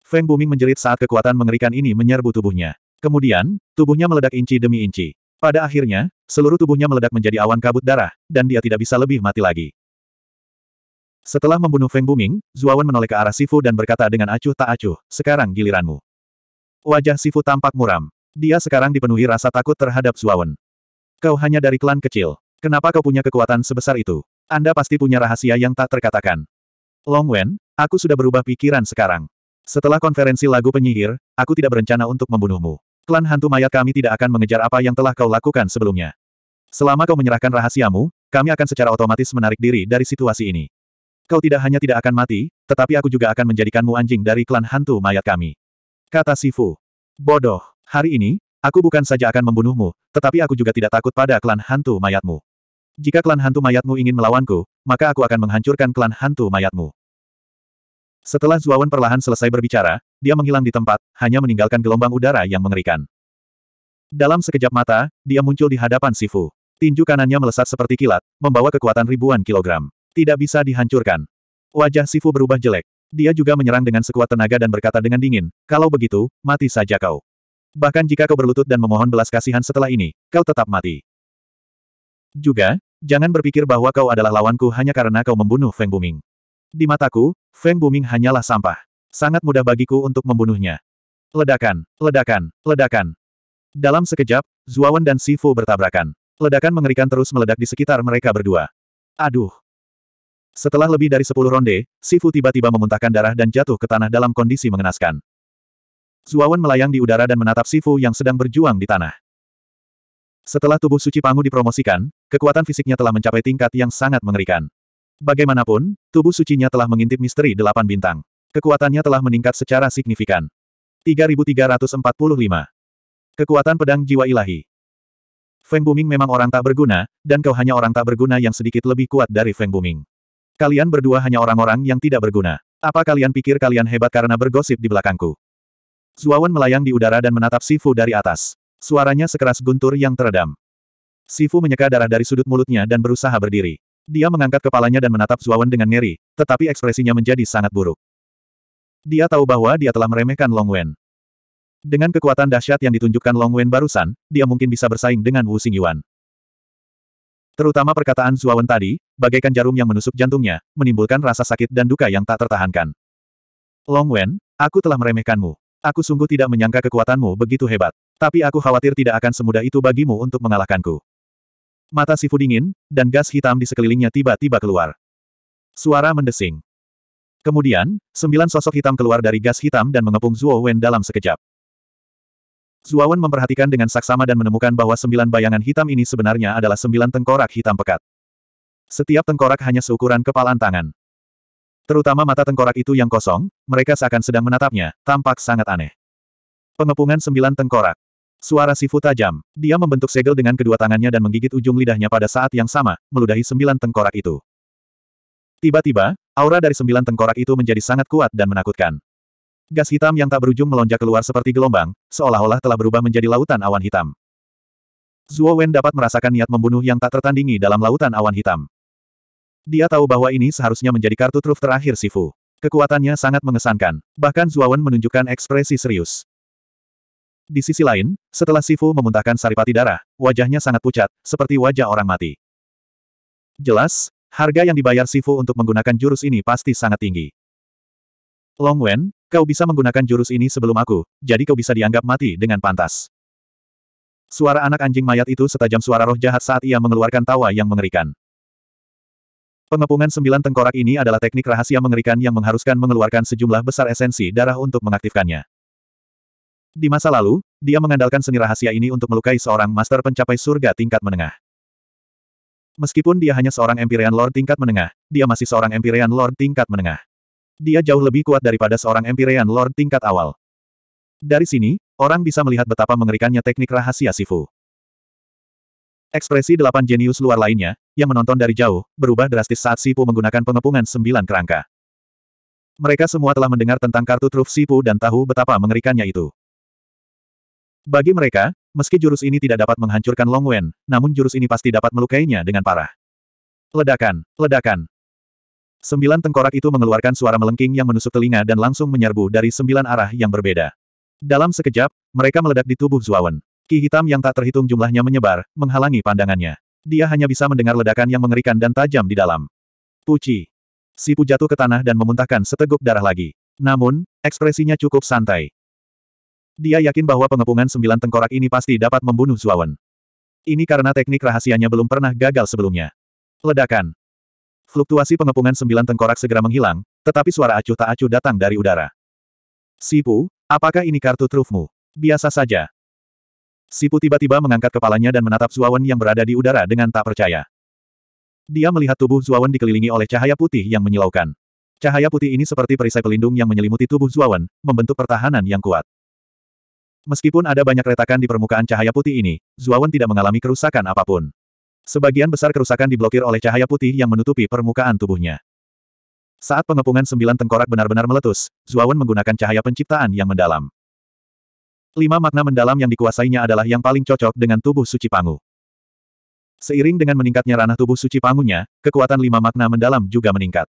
Feng Buming menjerit saat kekuatan mengerikan ini menyerbu tubuhnya. Kemudian, tubuhnya meledak inci demi inci. Pada akhirnya, seluruh tubuhnya meledak menjadi awan kabut darah, dan dia tidak bisa lebih mati lagi. Setelah membunuh Feng Buming, Zuawan menoleh ke arah Sifu dan berkata dengan acuh tak acuh, sekarang giliranmu. Wajah Sifu tampak muram. Dia sekarang dipenuhi rasa takut terhadap Zuawan. Kau hanya dari klan kecil. Kenapa kau punya kekuatan sebesar itu? Anda pasti punya rahasia yang tak terkatakan. Long Wen, aku sudah berubah pikiran sekarang. Setelah konferensi lagu penyihir, aku tidak berencana untuk membunuhmu. Klan hantu mayat kami tidak akan mengejar apa yang telah kau lakukan sebelumnya. Selama kau menyerahkan rahasiamu, kami akan secara otomatis menarik diri dari situasi ini. Kau tidak hanya tidak akan mati, tetapi aku juga akan menjadikanmu anjing dari klan hantu mayat kami. Kata Sifu. Bodoh, hari ini, aku bukan saja akan membunuhmu, tetapi aku juga tidak takut pada klan hantu mayatmu. Jika klan hantu mayatmu ingin melawanku, maka aku akan menghancurkan klan hantu mayatmu. Setelah Zuawan perlahan selesai berbicara, dia menghilang di tempat, hanya meninggalkan gelombang udara yang mengerikan. Dalam sekejap mata, dia muncul di hadapan Sifu. Tinju kanannya melesat seperti kilat, membawa kekuatan ribuan kilogram. Tidak bisa dihancurkan. Wajah Sifu berubah jelek. Dia juga menyerang dengan sekuat tenaga dan berkata dengan dingin, kalau begitu, mati saja kau. Bahkan jika kau berlutut dan memohon belas kasihan setelah ini, kau tetap mati. Juga, jangan berpikir bahwa kau adalah lawanku hanya karena kau membunuh Feng Buming. Di mataku, Feng Buming hanyalah sampah. Sangat mudah bagiku untuk membunuhnya. Ledakan, ledakan, ledakan. Dalam sekejap, Zuawan dan Sifu bertabrakan. Ledakan mengerikan terus meledak di sekitar mereka berdua. Aduh. Setelah lebih dari sepuluh ronde, Sifu tiba-tiba memuntahkan darah dan jatuh ke tanah dalam kondisi mengenaskan. Zuawan melayang di udara dan menatap Sifu yang sedang berjuang di tanah. Setelah tubuh suci Pangu dipromosikan, kekuatan fisiknya telah mencapai tingkat yang sangat mengerikan. Bagaimanapun, tubuh sucinya telah mengintip misteri delapan bintang. Kekuatannya telah meningkat secara signifikan. 3345. Kekuatan pedang jiwa ilahi. Feng Buming memang orang tak berguna, dan kau hanya orang tak berguna yang sedikit lebih kuat dari Feng Buming. Kalian berdua hanya orang-orang yang tidak berguna. Apa kalian pikir kalian hebat karena bergosip di belakangku? Zuawan melayang di udara dan menatap Sifu dari atas. Suaranya sekeras guntur yang teredam. Sifu menyeka darah dari sudut mulutnya dan berusaha berdiri. Dia mengangkat kepalanya dan menatap Zuawan dengan ngeri, tetapi ekspresinya menjadi sangat buruk. Dia tahu bahwa dia telah meremehkan Long Wen. Dengan kekuatan dahsyat yang ditunjukkan Long Wen barusan, dia mungkin bisa bersaing dengan Wu Xingyuan. Terutama perkataan Zuawan tadi, bagaikan jarum yang menusuk jantungnya, menimbulkan rasa sakit dan duka yang tak tertahankan. Long Wen, aku telah meremehkanmu. Aku sungguh tidak menyangka kekuatanmu begitu hebat. Tapi aku khawatir tidak akan semudah itu bagimu untuk mengalahkanku. Mata Sifu dingin, dan gas hitam di sekelilingnya tiba-tiba keluar. Suara mendesing. Kemudian, sembilan sosok hitam keluar dari gas hitam dan mengepung Zuo Wen dalam sekejap. Zuo Wen memperhatikan dengan saksama dan menemukan bahwa sembilan bayangan hitam ini sebenarnya adalah sembilan tengkorak hitam pekat. Setiap tengkorak hanya seukuran kepalan tangan. Terutama mata tengkorak itu yang kosong, mereka seakan sedang menatapnya, tampak sangat aneh. Pengepungan sembilan tengkorak. Suara Sifu tajam. Dia membentuk segel dengan kedua tangannya dan menggigit ujung lidahnya pada saat yang sama, meludahi sembilan tengkorak itu. Tiba-tiba, aura dari sembilan tengkorak itu menjadi sangat kuat dan menakutkan. Gas hitam yang tak berujung melonjak keluar seperti gelombang, seolah-olah telah berubah menjadi lautan awan hitam. Zhuo Wen dapat merasakan niat membunuh yang tak tertandingi dalam lautan awan hitam. Dia tahu bahwa ini seharusnya menjadi kartu truf terakhir Sifu. Kekuatannya sangat mengesankan, bahkan Zuawan menunjukkan ekspresi serius. Di sisi lain, setelah Sifu memuntahkan saripati darah, wajahnya sangat pucat, seperti wajah orang mati. Jelas, harga yang dibayar Sifu untuk menggunakan jurus ini pasti sangat tinggi. Long Wen, kau bisa menggunakan jurus ini sebelum aku, jadi kau bisa dianggap mati dengan pantas. Suara anak anjing mayat itu setajam suara roh jahat saat ia mengeluarkan tawa yang mengerikan. Pengepungan sembilan tengkorak ini adalah teknik rahasia mengerikan yang mengharuskan mengeluarkan sejumlah besar esensi darah untuk mengaktifkannya. Di masa lalu, dia mengandalkan seni rahasia ini untuk melukai seorang master pencapai surga tingkat menengah. Meskipun dia hanya seorang Empyrean Lord tingkat menengah, dia masih seorang Empyrean Lord tingkat menengah. Dia jauh lebih kuat daripada seorang Empyrean Lord tingkat awal. Dari sini, orang bisa melihat betapa mengerikannya teknik rahasia Sifu. Ekspresi delapan jenius luar lainnya, yang menonton dari jauh, berubah drastis saat Sipu menggunakan pengepungan sembilan kerangka. Mereka semua telah mendengar tentang kartu truf Sipu dan tahu betapa mengerikannya itu. Bagi mereka, meski jurus ini tidak dapat menghancurkan Long Wen, namun jurus ini pasti dapat melukainya dengan parah. Ledakan, ledakan. Sembilan tengkorak itu mengeluarkan suara melengking yang menusuk telinga dan langsung menyerbu dari sembilan arah yang berbeda. Dalam sekejap, mereka meledak di tubuh Zuawan. Ki hitam yang tak terhitung jumlahnya menyebar, menghalangi pandangannya. Dia hanya bisa mendengar ledakan yang mengerikan dan tajam di dalam. Puci. Sipu jatuh ke tanah dan memuntahkan seteguk darah lagi. Namun, ekspresinya cukup santai. Dia yakin bahwa pengepungan sembilan tengkorak ini pasti dapat membunuh Zuawan. Ini karena teknik rahasianya belum pernah gagal sebelumnya. Ledakan. Fluktuasi pengepungan sembilan tengkorak segera menghilang, tetapi suara acuh tak acuh datang dari udara. Sipu, apakah ini kartu trufmu? Biasa saja. Sipu tiba-tiba mengangkat kepalanya dan menatap Zuawan yang berada di udara dengan tak percaya. Dia melihat tubuh Zuawan dikelilingi oleh cahaya putih yang menyilaukan. Cahaya putih ini seperti perisai pelindung yang menyelimuti tubuh Zuawan, membentuk pertahanan yang kuat. Meskipun ada banyak retakan di permukaan cahaya putih ini, Zuawan tidak mengalami kerusakan apapun. Sebagian besar kerusakan diblokir oleh cahaya putih yang menutupi permukaan tubuhnya. Saat pengepungan sembilan tengkorak benar-benar meletus, Zuawan menggunakan cahaya penciptaan yang mendalam. Lima makna mendalam yang dikuasainya adalah yang paling cocok dengan tubuh suci Pangu. Seiring dengan meningkatnya ranah tubuh suci Pangunya, kekuatan lima makna mendalam juga meningkat.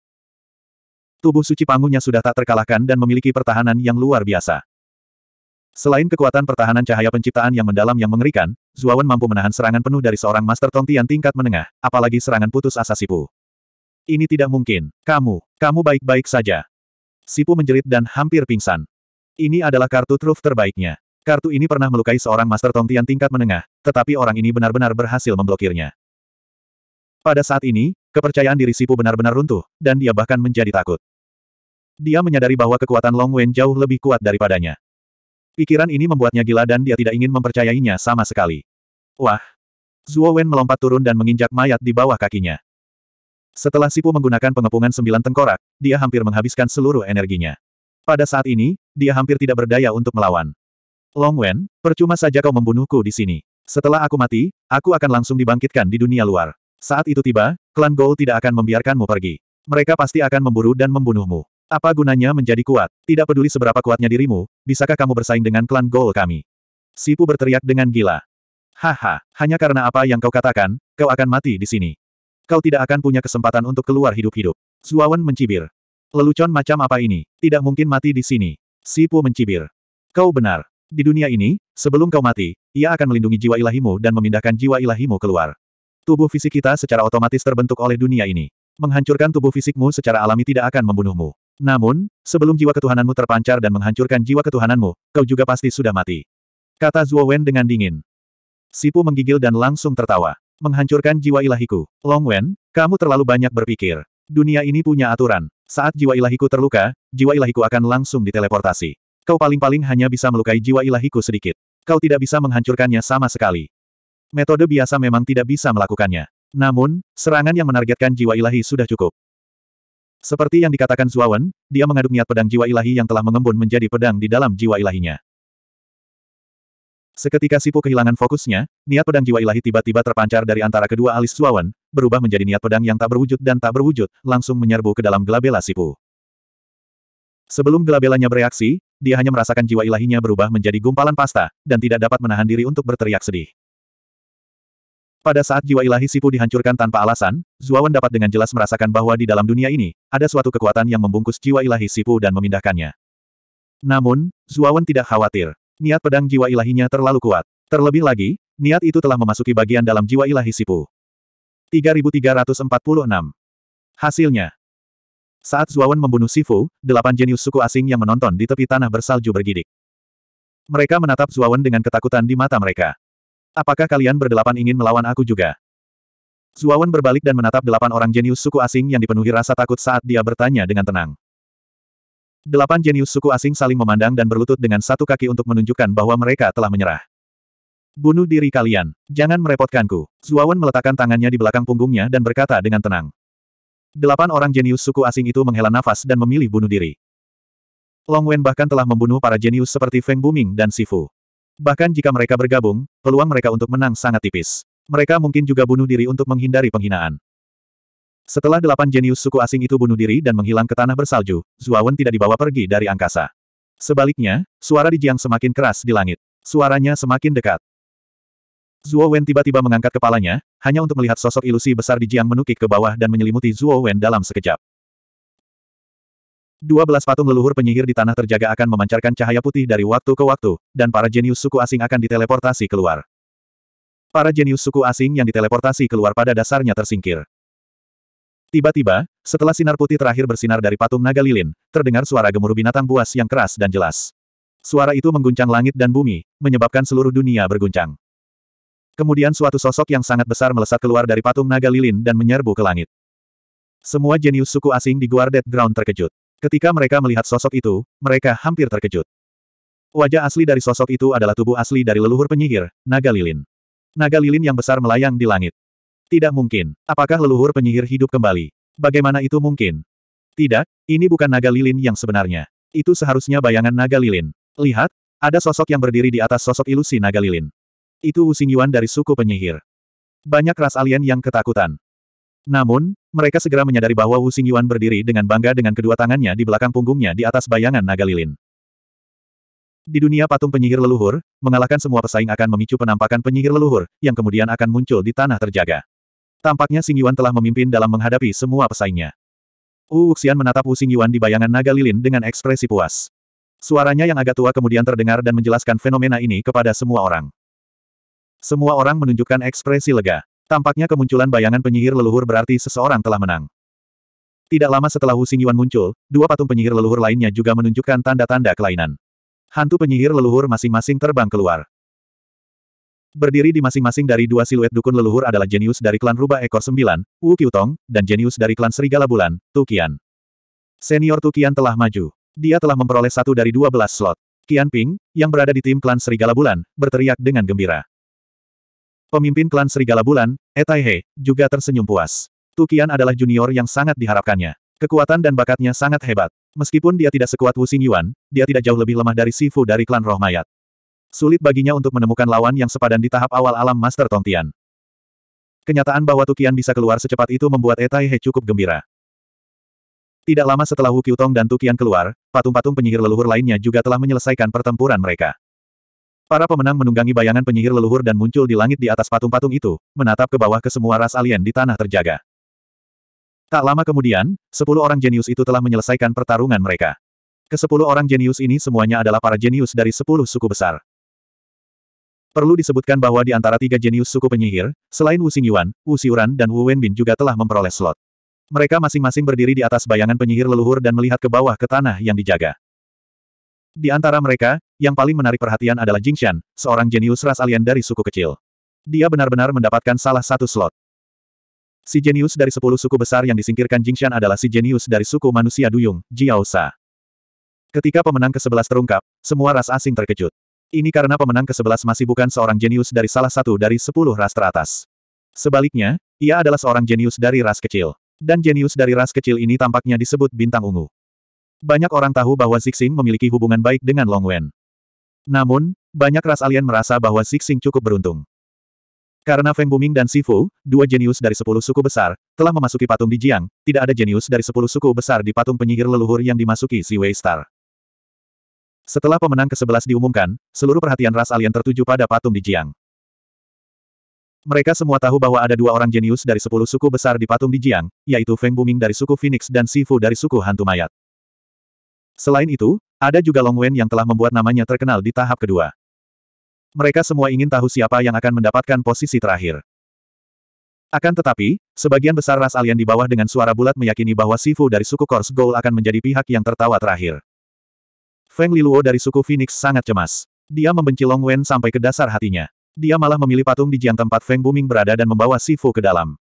Tubuh suci Pangunya sudah tak terkalahkan dan memiliki pertahanan yang luar biasa. Selain kekuatan pertahanan cahaya penciptaan yang mendalam yang mengerikan, Zuawan mampu menahan serangan penuh dari seorang Master Tongtian tingkat menengah, apalagi serangan putus asa Sipu. Ini tidak mungkin. Kamu, kamu baik-baik saja. Sipu menjerit dan hampir pingsan. Ini adalah kartu truf terbaiknya. Kartu ini pernah melukai seorang Master Tong Tian tingkat menengah, tetapi orang ini benar-benar berhasil memblokirnya. Pada saat ini, kepercayaan diri Sipu benar-benar runtuh, dan dia bahkan menjadi takut. Dia menyadari bahwa kekuatan Long Wen jauh lebih kuat daripadanya. Pikiran ini membuatnya gila dan dia tidak ingin mempercayainya sama sekali. Wah! Zuo Wen melompat turun dan menginjak mayat di bawah kakinya. Setelah Sipu menggunakan pengepungan sembilan tengkorak, dia hampir menghabiskan seluruh energinya. Pada saat ini, dia hampir tidak berdaya untuk melawan. Long Wen, percuma saja kau membunuhku di sini. Setelah aku mati, aku akan langsung dibangkitkan di dunia luar. Saat itu tiba, klan Gold tidak akan membiarkanmu pergi. Mereka pasti akan memburu dan membunuhmu. Apa gunanya menjadi kuat? Tidak peduli seberapa kuatnya dirimu, bisakah kamu bersaing dengan klan Gold kami? Sipu berteriak dengan gila. Haha, hanya karena apa yang kau katakan, kau akan mati di sini. Kau tidak akan punya kesempatan untuk keluar hidup-hidup. Zuawan mencibir. Lelucon macam apa ini? Tidak mungkin mati di sini. Sipu mencibir. Kau benar. Di dunia ini, sebelum kau mati, ia akan melindungi jiwa ilahimu dan memindahkan jiwa ilahimu keluar. Tubuh fisik kita secara otomatis terbentuk oleh dunia ini. Menghancurkan tubuh fisikmu secara alami tidak akan membunuhmu. Namun, sebelum jiwa ketuhananmu terpancar dan menghancurkan jiwa ketuhananmu, kau juga pasti sudah mati. Kata Zhuo Wen dengan dingin. Sipu menggigil dan langsung tertawa. Menghancurkan jiwa ilahiku. Long Wen, kamu terlalu banyak berpikir. Dunia ini punya aturan. Saat jiwa ilahiku terluka, jiwa ilahiku akan langsung diteleportasi. Kau paling-paling hanya bisa melukai jiwa ilahiku sedikit. Kau tidak bisa menghancurkannya sama sekali. Metode biasa memang tidak bisa melakukannya. Namun, serangan yang menargetkan jiwa ilahi sudah cukup. Seperti yang dikatakan Zuawan, dia mengaduk niat pedang jiwa ilahi yang telah mengembun menjadi pedang di dalam jiwa ilahinya. Seketika Sipu kehilangan fokusnya, niat pedang jiwa ilahi tiba-tiba terpancar dari antara kedua alis Suawan, berubah menjadi niat pedang yang tak berwujud dan tak berwujud, langsung menyerbu ke dalam gelabela Sipu. Sebelum gelabelanya bereaksi, dia hanya merasakan jiwa ilahinya berubah menjadi gumpalan pasta, dan tidak dapat menahan diri untuk berteriak sedih. Pada saat jiwa ilahi Sipu dihancurkan tanpa alasan, Zuawan dapat dengan jelas merasakan bahwa di dalam dunia ini, ada suatu kekuatan yang membungkus jiwa ilahi Sipu dan memindahkannya. Namun, Zuawan tidak khawatir. Niat pedang jiwa ilahinya terlalu kuat. Terlebih lagi, niat itu telah memasuki bagian dalam jiwa ilahi Sipu. 3346 Hasilnya, saat Zuawan membunuh Sifu, delapan jenius suku asing yang menonton di tepi tanah bersalju bergidik. Mereka menatap Zuawan dengan ketakutan di mata mereka. Apakah kalian berdelapan ingin melawan aku juga? Zuawan berbalik dan menatap delapan orang jenius suku asing yang dipenuhi rasa takut saat dia bertanya dengan tenang. Delapan jenius suku asing saling memandang dan berlutut dengan satu kaki untuk menunjukkan bahwa mereka telah menyerah. Bunuh diri kalian. Jangan merepotkanku. Zuawan meletakkan tangannya di belakang punggungnya dan berkata dengan tenang. Delapan orang jenius suku asing itu menghela nafas dan memilih bunuh diri. Long Wen bahkan telah membunuh para jenius seperti Feng Buming dan Sifu. Bahkan jika mereka bergabung, peluang mereka untuk menang sangat tipis. Mereka mungkin juga bunuh diri untuk menghindari penghinaan. Setelah delapan jenius suku asing itu bunuh diri dan menghilang ke tanah bersalju, Wen tidak dibawa pergi dari angkasa. Sebaliknya, suara di Jiang semakin keras di langit. Suaranya semakin dekat. Zuo Wen tiba-tiba mengangkat kepalanya, hanya untuk melihat sosok ilusi besar di Jiang menukik ke bawah dan menyelimuti Zuo Wen dalam sekejap. Dua belas patung leluhur penyihir di tanah terjaga akan memancarkan cahaya putih dari waktu ke waktu, dan para jenius suku asing akan diteleportasi keluar. Para jenius suku asing yang diteleportasi keluar pada dasarnya tersingkir. Tiba-tiba, setelah sinar putih terakhir bersinar dari patung naga lilin, terdengar suara gemuruh binatang buas yang keras dan jelas. Suara itu mengguncang langit dan bumi, menyebabkan seluruh dunia berguncang. Kemudian suatu sosok yang sangat besar melesat keluar dari patung naga lilin dan menyerbu ke langit. Semua jenius suku asing di Guarded Ground terkejut. Ketika mereka melihat sosok itu, mereka hampir terkejut. Wajah asli dari sosok itu adalah tubuh asli dari leluhur penyihir, naga lilin. Naga lilin yang besar melayang di langit. Tidak mungkin. Apakah leluhur penyihir hidup kembali? Bagaimana itu mungkin? Tidak, ini bukan naga lilin yang sebenarnya. Itu seharusnya bayangan naga lilin. Lihat, ada sosok yang berdiri di atas sosok ilusi naga lilin. Itu Wu Yuan dari suku penyihir. Banyak ras alien yang ketakutan. Namun, mereka segera menyadari bahwa Wu Yuan berdiri dengan bangga dengan kedua tangannya di belakang punggungnya di atas bayangan naga lilin. Di dunia patung penyihir leluhur, mengalahkan semua pesaing akan memicu penampakan penyihir leluhur, yang kemudian akan muncul di tanah terjaga. Tampaknya Xing Yuan telah memimpin dalam menghadapi semua pesaingnya. Wu Wuxian menatap Wu Xing Yuan di bayangan naga lilin dengan ekspresi puas. Suaranya yang agak tua kemudian terdengar dan menjelaskan fenomena ini kepada semua orang. Semua orang menunjukkan ekspresi lega. Tampaknya kemunculan bayangan penyihir leluhur berarti seseorang telah menang. Tidak lama setelah Wu Xingyuan muncul, dua patung penyihir leluhur lainnya juga menunjukkan tanda-tanda kelainan. Hantu penyihir leluhur masing-masing terbang keluar. Berdiri di masing-masing dari dua siluet dukun leluhur adalah jenius dari klan Rubah Ekor Sembilan, Wu Qiutong, dan jenius dari klan Serigala Bulan, Tukian. Senior Tukian telah maju. Dia telah memperoleh satu dari dua belas slot. Qian Ping, yang berada di tim klan Serigala Bulan, berteriak dengan gembira. Pemimpin klan Serigala Bulan, Etaihe, juga tersenyum puas. Tukian adalah junior yang sangat diharapkannya. Kekuatan dan bakatnya sangat hebat. Meskipun dia tidak sekuat Wu Yuan, dia tidak jauh lebih lemah dari Sifu dari klan roh mayat. Sulit baginya untuk menemukan lawan yang sepadan di tahap awal alam Master Tongtian. Kenyataan bahwa Tukian bisa keluar secepat itu membuat Etaihe cukup gembira. Tidak lama setelah Wu Qiutong dan Tukian keluar, patung-patung penyihir leluhur lainnya juga telah menyelesaikan pertempuran mereka. Para pemenang menunggangi bayangan penyihir leluhur dan muncul di langit di atas patung-patung itu, menatap ke bawah ke semua ras alien di tanah terjaga. Tak lama kemudian, sepuluh orang jenius itu telah menyelesaikan pertarungan mereka. Kesepuluh orang jenius ini semuanya adalah para jenius dari sepuluh suku besar. Perlu disebutkan bahwa di antara tiga jenius suku penyihir, selain Wu Xingyuan, Wu Xiuran dan Wu Wenbin juga telah memperoleh slot. Mereka masing-masing berdiri di atas bayangan penyihir leluhur dan melihat ke bawah ke tanah yang dijaga. Di antara mereka, yang paling menarik perhatian adalah Jingshan, seorang jenius ras alien dari suku kecil. Dia benar-benar mendapatkan salah satu slot. Si jenius dari sepuluh suku besar yang disingkirkan Jingshan adalah si jenius dari suku manusia duyung, Jiao Sa. Ketika pemenang ke-11 terungkap, semua ras asing terkejut. Ini karena pemenang ke-11 masih bukan seorang jenius dari salah satu dari sepuluh ras teratas. Sebaliknya, ia adalah seorang jenius dari ras kecil. Dan jenius dari ras kecil ini tampaknya disebut bintang ungu. Banyak orang tahu bahwa Zixing memiliki hubungan baik dengan Long Wen. Namun, banyak ras alien merasa bahwa Zixing cukup beruntung. Karena Feng Buming dan Sifu, dua jenius dari sepuluh suku besar, telah memasuki patung di Jiang, tidak ada jenius dari sepuluh suku besar di patung penyihir leluhur yang dimasuki si Wei Star. Setelah pemenang ke-11 diumumkan, seluruh perhatian ras alien tertuju pada patung di Jiang. Mereka semua tahu bahwa ada dua orang jenius dari sepuluh suku besar di patung di Jiang, yaitu Feng Buming dari suku Phoenix dan Sifu dari suku Hantu Mayat. Selain itu, ada juga Long Wen yang telah membuat namanya terkenal di tahap kedua. Mereka semua ingin tahu siapa yang akan mendapatkan posisi terakhir. Akan tetapi, sebagian besar ras alien di bawah dengan suara bulat meyakini bahwa Sifu dari suku Kors Gold akan menjadi pihak yang tertawa terakhir. Feng Liluo dari suku Phoenix sangat cemas. Dia membenci Long Wen sampai ke dasar hatinya. Dia malah memilih patung di jiang tempat Feng Buming berada dan membawa Sifu ke dalam.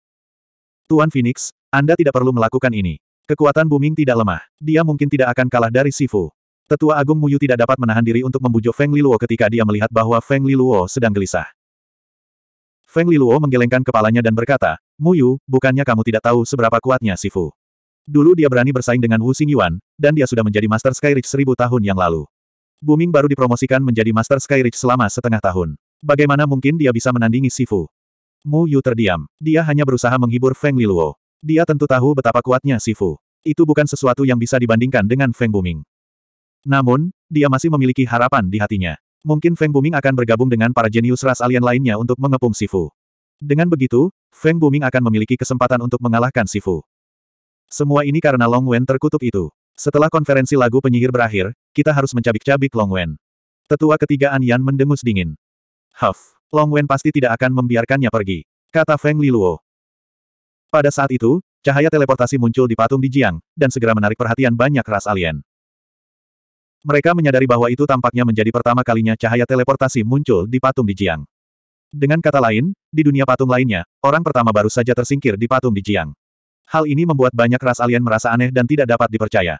Tuan Phoenix, Anda tidak perlu melakukan ini. Kekuatan Booming tidak lemah. Dia mungkin tidak akan kalah dari Sifu. Tetua Agung Muyu tidak dapat menahan diri untuk membujuk Feng Liluo ketika dia melihat bahwa Feng Liluo sedang gelisah. Feng Liluo menggelengkan kepalanya dan berkata, Muyu, bukannya kamu tidak tahu seberapa kuatnya Sifu. Dulu dia berani bersaing dengan Wu Xingyuan, dan dia sudah menjadi Master Skyridge seribu tahun yang lalu. Booming baru dipromosikan menjadi Master Skyridge selama setengah tahun. Bagaimana mungkin dia bisa menandingi Sifu? Mu Yu terdiam. Dia hanya berusaha menghibur Feng Liluo. Dia tentu tahu betapa kuatnya Sifu. Itu bukan sesuatu yang bisa dibandingkan dengan Feng Buming. Namun, dia masih memiliki harapan di hatinya. Mungkin Feng Buming akan bergabung dengan para jenius ras alien lainnya untuk mengepung Sifu. Dengan begitu, Feng Buming akan memiliki kesempatan untuk mengalahkan Sifu. Semua ini karena Long Wen terkutuk itu. Setelah konferensi lagu penyihir berakhir, kita harus mencabik-cabik Long Wen. Tetua ketiga An Yan mendengus dingin. Huff, Long Wen pasti tidak akan membiarkannya pergi. Kata Feng Liluo. Pada saat itu, cahaya teleportasi muncul di patung di Jiang, dan segera menarik perhatian banyak ras alien. Mereka menyadari bahwa itu tampaknya menjadi pertama kalinya cahaya teleportasi muncul di patung di Jiang. Dengan kata lain, di dunia patung lainnya, orang pertama baru saja tersingkir di patung di Jiang. Hal ini membuat banyak ras alien merasa aneh dan tidak dapat dipercaya.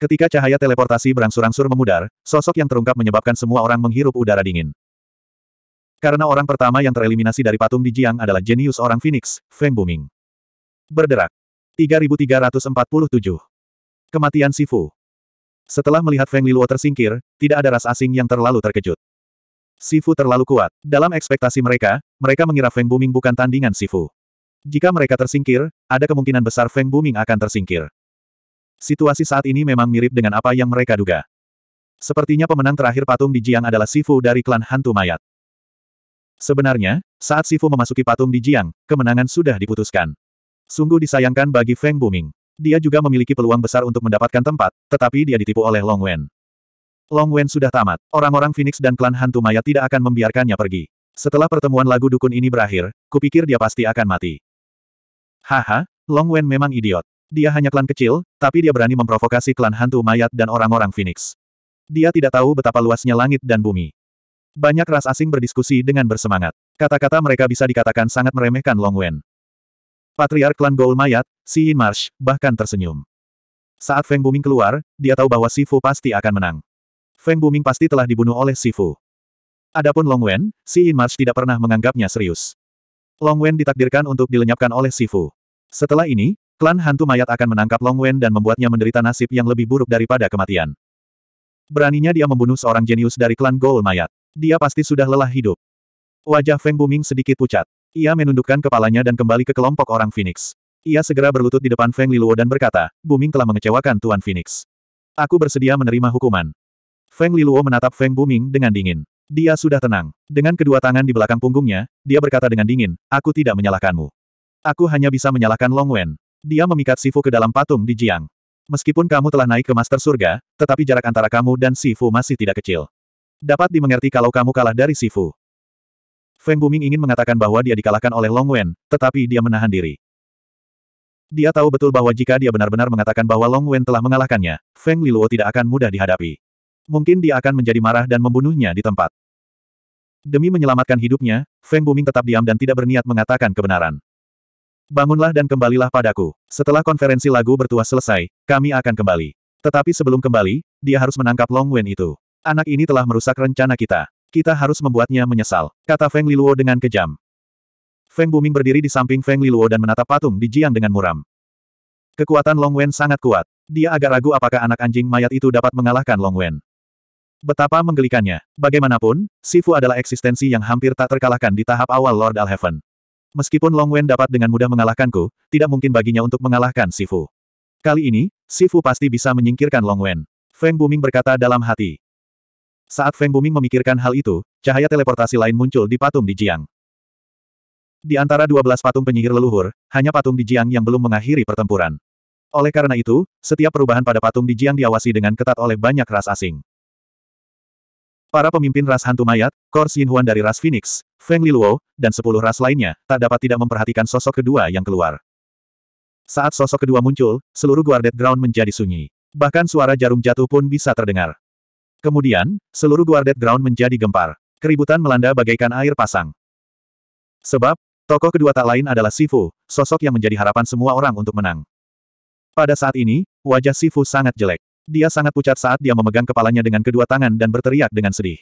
Ketika cahaya teleportasi berangsur-angsur memudar, sosok yang terungkap menyebabkan semua orang menghirup udara dingin. Karena orang pertama yang tereliminasi dari patung di Jiang adalah jenius orang Phoenix, Feng Buming. Berderak. 3347. Kematian Sifu. Setelah melihat Feng Liluo tersingkir, tidak ada ras asing yang terlalu terkejut. Sifu terlalu kuat. Dalam ekspektasi mereka, mereka mengira Feng Buming bukan tandingan Sifu. Jika mereka tersingkir, ada kemungkinan besar Feng Buming akan tersingkir. Situasi saat ini memang mirip dengan apa yang mereka duga. Sepertinya pemenang terakhir patung di Jiang adalah Sifu dari klan hantu mayat. Sebenarnya, saat Sifu memasuki patung di Jiang, kemenangan sudah diputuskan. Sungguh disayangkan bagi Feng Buming. Dia juga memiliki peluang besar untuk mendapatkan tempat, tetapi dia ditipu oleh Long Wen. Long Wen sudah tamat. Orang-orang Phoenix dan klan hantu maya tidak akan membiarkannya pergi. Setelah pertemuan lagu dukun ini berakhir, kupikir dia pasti akan mati. Haha, Long Wen memang idiot. Dia hanya klan kecil, tapi dia berani memprovokasi klan hantu mayat dan orang-orang Phoenix. Dia tidak tahu betapa luasnya langit dan bumi. Banyak ras asing berdiskusi dengan bersemangat. Kata-kata mereka bisa dikatakan sangat meremehkan Long Wen. Patriark klan Gol Mayat, Si Yin Marsh, bahkan tersenyum. Saat Feng Buming keluar, dia tahu bahwa Sifu pasti akan menang. Feng Buming pasti telah dibunuh oleh Sifu. Adapun Long Wen, Si Yin Marsh tidak pernah menganggapnya serius. Long Wen ditakdirkan untuk dilenyapkan oleh Sifu. Setelah ini, klan hantu mayat akan menangkap Long Wen dan membuatnya menderita nasib yang lebih buruk daripada kematian. Beraninya dia membunuh seorang jenius dari klan Gol Mayat. Dia pasti sudah lelah hidup. Wajah Feng Buming sedikit pucat. Ia menundukkan kepalanya dan kembali ke kelompok orang Phoenix. Ia segera berlutut di depan Feng Liluo dan berkata, Buming telah mengecewakan Tuan Phoenix. Aku bersedia menerima hukuman. Feng Liluo menatap Feng Buming dengan dingin. Dia sudah tenang. Dengan kedua tangan di belakang punggungnya, dia berkata dengan dingin, aku tidak menyalahkanmu. Aku hanya bisa menyalahkan Long Wen. Dia memikat Sifu ke dalam patung di Jiang. Meskipun kamu telah naik ke Master Surga, tetapi jarak antara kamu dan Sifu masih tidak kecil. Dapat dimengerti kalau kamu kalah dari Sifu. Feng Buming ingin mengatakan bahwa dia dikalahkan oleh Long Wen, tetapi dia menahan diri. Dia tahu betul bahwa jika dia benar-benar mengatakan bahwa Long Wen telah mengalahkannya, Feng Liluo tidak akan mudah dihadapi. Mungkin dia akan menjadi marah dan membunuhnya di tempat. Demi menyelamatkan hidupnya, Feng Buming tetap diam dan tidak berniat mengatakan kebenaran. Bangunlah dan kembalilah padaku. Setelah konferensi lagu bertuah selesai, kami akan kembali. Tetapi sebelum kembali, dia harus menangkap Long Wen itu. Anak ini telah merusak rencana kita. Kita harus membuatnya menyesal, kata Feng Liluo dengan kejam. Feng Buming berdiri di samping Feng Liluo dan menatap patung di Jiang dengan muram. Kekuatan Long Wen sangat kuat. Dia agak ragu apakah anak anjing mayat itu dapat mengalahkan Long Wen. Betapa menggelikannya. Bagaimanapun, Sifu adalah eksistensi yang hampir tak terkalahkan di tahap awal Lord Alheaven. Meskipun Long Wen dapat dengan mudah mengalahkanku, tidak mungkin baginya untuk mengalahkan Sifu. Kali ini, Sifu pasti bisa menyingkirkan Long Wen. Feng Buming berkata dalam hati. Saat Feng Buming memikirkan hal itu, cahaya teleportasi lain muncul di patung di Jiang. Di antara 12 patung penyihir leluhur, hanya patung di Jiang yang belum mengakhiri pertempuran. Oleh karena itu, setiap perubahan pada patung di Jiang diawasi dengan ketat oleh banyak ras asing. Para pemimpin ras hantu mayat, Kor Huan dari ras Phoenix, Feng Liluo, dan sepuluh ras lainnya, tak dapat tidak memperhatikan sosok kedua yang keluar. Saat sosok kedua muncul, seluruh guardet ground menjadi sunyi. Bahkan suara jarum jatuh pun bisa terdengar. Kemudian, seluruh Guarded ground menjadi gempar. Keributan melanda bagaikan air pasang. Sebab, tokoh kedua tak lain adalah Sifu, sosok yang menjadi harapan semua orang untuk menang. Pada saat ini, wajah Sifu sangat jelek. Dia sangat pucat saat dia memegang kepalanya dengan kedua tangan dan berteriak dengan sedih.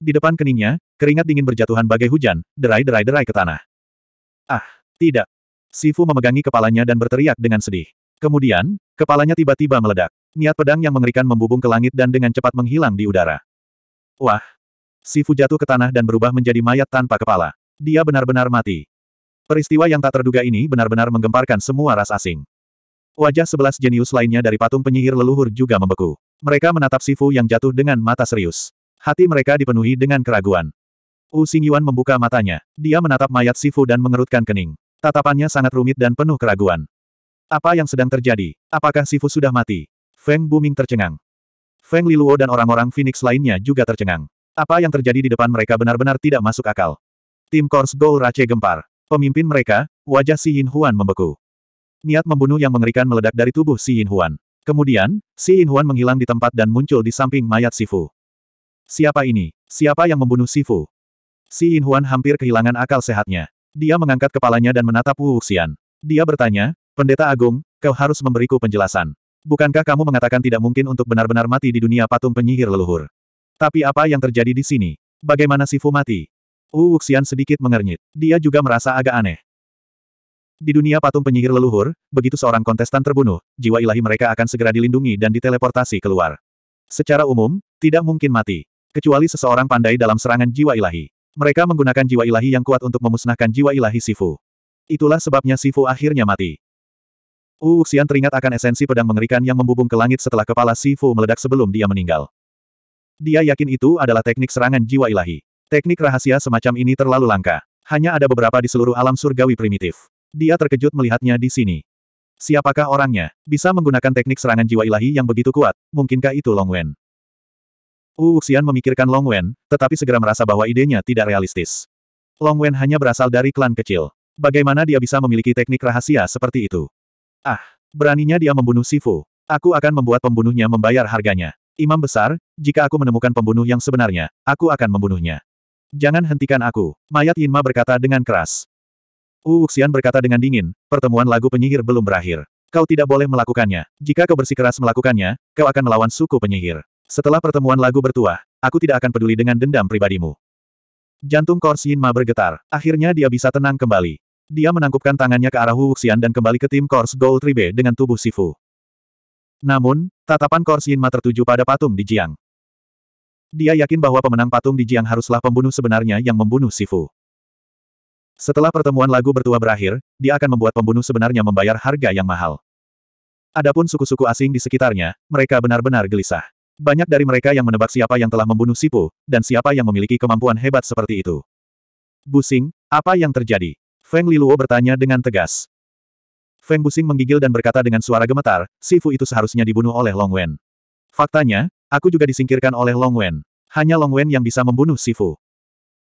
Di depan keningnya, keringat dingin berjatuhan bagai hujan, derai-derai-derai ke tanah. Ah, tidak. Sifu memegangi kepalanya dan berteriak dengan sedih. Kemudian, kepalanya tiba-tiba meledak. Niat pedang yang mengerikan membubung ke langit dan dengan cepat menghilang di udara. Wah! Sifu jatuh ke tanah dan berubah menjadi mayat tanpa kepala. Dia benar-benar mati. Peristiwa yang tak terduga ini benar-benar menggemparkan semua ras asing. Wajah sebelas jenius lainnya dari patung penyihir leluhur juga membeku. Mereka menatap Sifu yang jatuh dengan mata serius. Hati mereka dipenuhi dengan keraguan. Wu Xingyuan membuka matanya. Dia menatap mayat Sifu dan mengerutkan kening. Tatapannya sangat rumit dan penuh keraguan. Apa yang sedang terjadi? Apakah Sifu sudah mati? Feng Buming tercengang. Feng Liluo dan orang-orang Phoenix lainnya juga tercengang. Apa yang terjadi di depan mereka benar-benar tidak masuk akal. Tim Kors Go Rache gempar. Pemimpin mereka, wajah Si Yin Huan membeku. Niat membunuh yang mengerikan meledak dari tubuh Si Yin Huan. Kemudian, Si Yin Huan menghilang di tempat dan muncul di samping mayat Sifu. Siapa ini? Siapa yang membunuh Sifu? Si Yin Huan hampir kehilangan akal sehatnya. Dia mengangkat kepalanya dan menatap Wu Xian. Dia bertanya, Pendeta Agung, kau harus memberiku penjelasan. Bukankah kamu mengatakan tidak mungkin untuk benar-benar mati di dunia patung penyihir leluhur? Tapi apa yang terjadi di sini? Bagaimana Sifu mati? Wu Wuxian sedikit mengernyit. Dia juga merasa agak aneh. Di dunia patung penyihir leluhur, begitu seorang kontestan terbunuh, jiwa ilahi mereka akan segera dilindungi dan diteleportasi keluar. Secara umum, tidak mungkin mati. Kecuali seseorang pandai dalam serangan jiwa ilahi. Mereka menggunakan jiwa ilahi yang kuat untuk memusnahkan jiwa ilahi Sifu. Itulah sebabnya Sifu akhirnya mati. Uu Xian teringat akan esensi pedang mengerikan yang membubung ke langit setelah kepala Sifu meledak sebelum dia meninggal. Dia yakin itu adalah teknik serangan jiwa ilahi. Teknik rahasia semacam ini terlalu langka. Hanya ada beberapa di seluruh alam surgawi primitif. Dia terkejut melihatnya di sini. Siapakah orangnya? Bisa menggunakan teknik serangan jiwa ilahi yang begitu kuat, mungkinkah itu Long Wen? Uu Xian memikirkan Long Wen, tetapi segera merasa bahwa idenya tidak realistis. Long Wen hanya berasal dari klan kecil. Bagaimana dia bisa memiliki teknik rahasia seperti itu? Ah, beraninya dia membunuh Sifu. Aku akan membuat pembunuhnya membayar harganya. Imam besar, jika aku menemukan pembunuh yang sebenarnya, aku akan membunuhnya. Jangan hentikan aku, mayat Yinma berkata dengan keras. Uuxian berkata dengan dingin, pertemuan lagu penyihir belum berakhir. Kau tidak boleh melakukannya. Jika kau bersikeras melakukannya, kau akan melawan suku penyihir. Setelah pertemuan lagu bertuah, aku tidak akan peduli dengan dendam pribadimu. Jantung Kors Yinma bergetar. Akhirnya dia bisa tenang kembali. Dia menangkupkan tangannya ke arah Wu Wuxian dan kembali ke tim Kors Gold Ribe dengan tubuh Sifu. Namun, tatapan Kors Yinma tertuju pada patung di Jiang. Dia yakin bahwa pemenang patung di Jiang haruslah pembunuh sebenarnya yang membunuh Sifu. Setelah pertemuan lagu bertua berakhir, dia akan membuat pembunuh sebenarnya membayar harga yang mahal. Adapun suku-suku asing di sekitarnya, mereka benar-benar gelisah. Banyak dari mereka yang menebak siapa yang telah membunuh Sipu, dan siapa yang memiliki kemampuan hebat seperti itu. Busing, apa yang terjadi? Feng Liluo bertanya dengan tegas. Feng Busing menggigil dan berkata dengan suara gemetar, Sifu itu seharusnya dibunuh oleh Long Wen. Faktanya, aku juga disingkirkan oleh Long Wen. Hanya Long Wen yang bisa membunuh Sifu.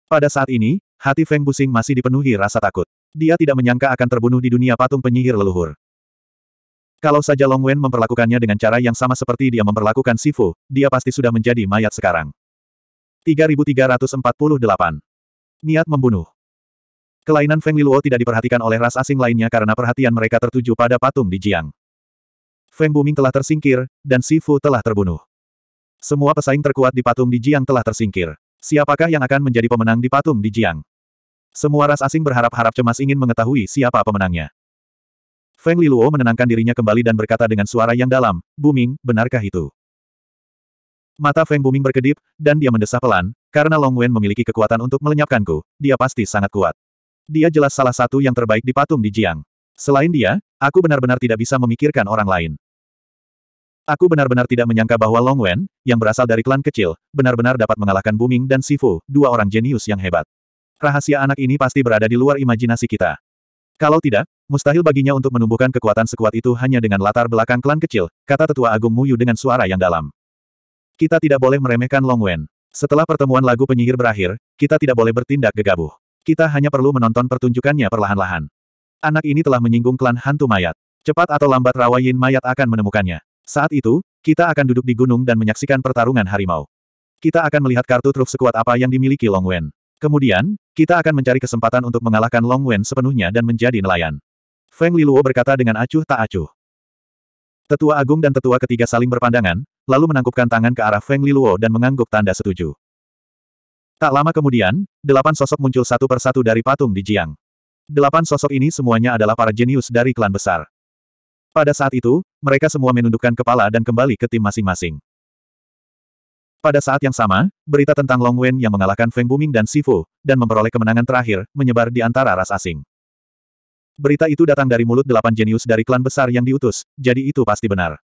Pada saat ini, hati Feng Busing masih dipenuhi rasa takut. Dia tidak menyangka akan terbunuh di dunia patung penyihir leluhur. Kalau saja Long Wen memperlakukannya dengan cara yang sama seperti dia memperlakukan Sifu, dia pasti sudah menjadi mayat sekarang. 3348. Niat membunuh. Kelainan Feng Liluo tidak diperhatikan oleh ras asing lainnya karena perhatian mereka tertuju pada patung di Jiang. Feng Buming telah tersingkir, dan Sifu telah terbunuh. Semua pesaing terkuat di patung di Jiang telah tersingkir. Siapakah yang akan menjadi pemenang di patung di Jiang? Semua ras asing berharap-harap cemas ingin mengetahui siapa pemenangnya. Feng Liluo menenangkan dirinya kembali dan berkata dengan suara yang dalam, Buming, benarkah itu? Mata Feng Buming berkedip, dan dia mendesah pelan, karena Long Wen memiliki kekuatan untuk melenyapkanku, dia pasti sangat kuat. Dia jelas salah satu yang terbaik di patung di Jiang. Selain dia, aku benar-benar tidak bisa memikirkan orang lain. Aku benar-benar tidak menyangka bahwa Long Wen, yang berasal dari klan kecil, benar-benar dapat mengalahkan Buming dan Sifu, dua orang jenius yang hebat. Rahasia anak ini pasti berada di luar imajinasi kita. Kalau tidak, mustahil baginya untuk menumbuhkan kekuatan sekuat itu hanya dengan latar belakang klan kecil, kata Tetua Agung Muyu dengan suara yang dalam. Kita tidak boleh meremehkan Long Wen. Setelah pertemuan lagu penyihir berakhir, kita tidak boleh bertindak gegabah. Kita hanya perlu menonton pertunjukannya perlahan-lahan. Anak ini telah menyinggung klan hantu mayat. Cepat atau lambat rawa Yin mayat akan menemukannya. Saat itu, kita akan duduk di gunung dan menyaksikan pertarungan harimau. Kita akan melihat kartu truf sekuat apa yang dimiliki Long Wen. Kemudian, kita akan mencari kesempatan untuk mengalahkan Long Wen sepenuhnya dan menjadi nelayan. Feng Liluo berkata dengan acuh tak acuh. Tetua Agung dan Tetua ketiga saling berpandangan, lalu menangkupkan tangan ke arah Feng Liluo dan mengangguk tanda setuju. Tak lama kemudian, delapan sosok muncul satu persatu dari patung di Jiang. Delapan sosok ini semuanya adalah para jenius dari klan besar. Pada saat itu, mereka semua menundukkan kepala dan kembali ke tim masing-masing. Pada saat yang sama, berita tentang Long Wen yang mengalahkan Feng Buming dan Sifu, dan memperoleh kemenangan terakhir, menyebar di antara ras asing. Berita itu datang dari mulut delapan jenius dari klan besar yang diutus, jadi itu pasti benar.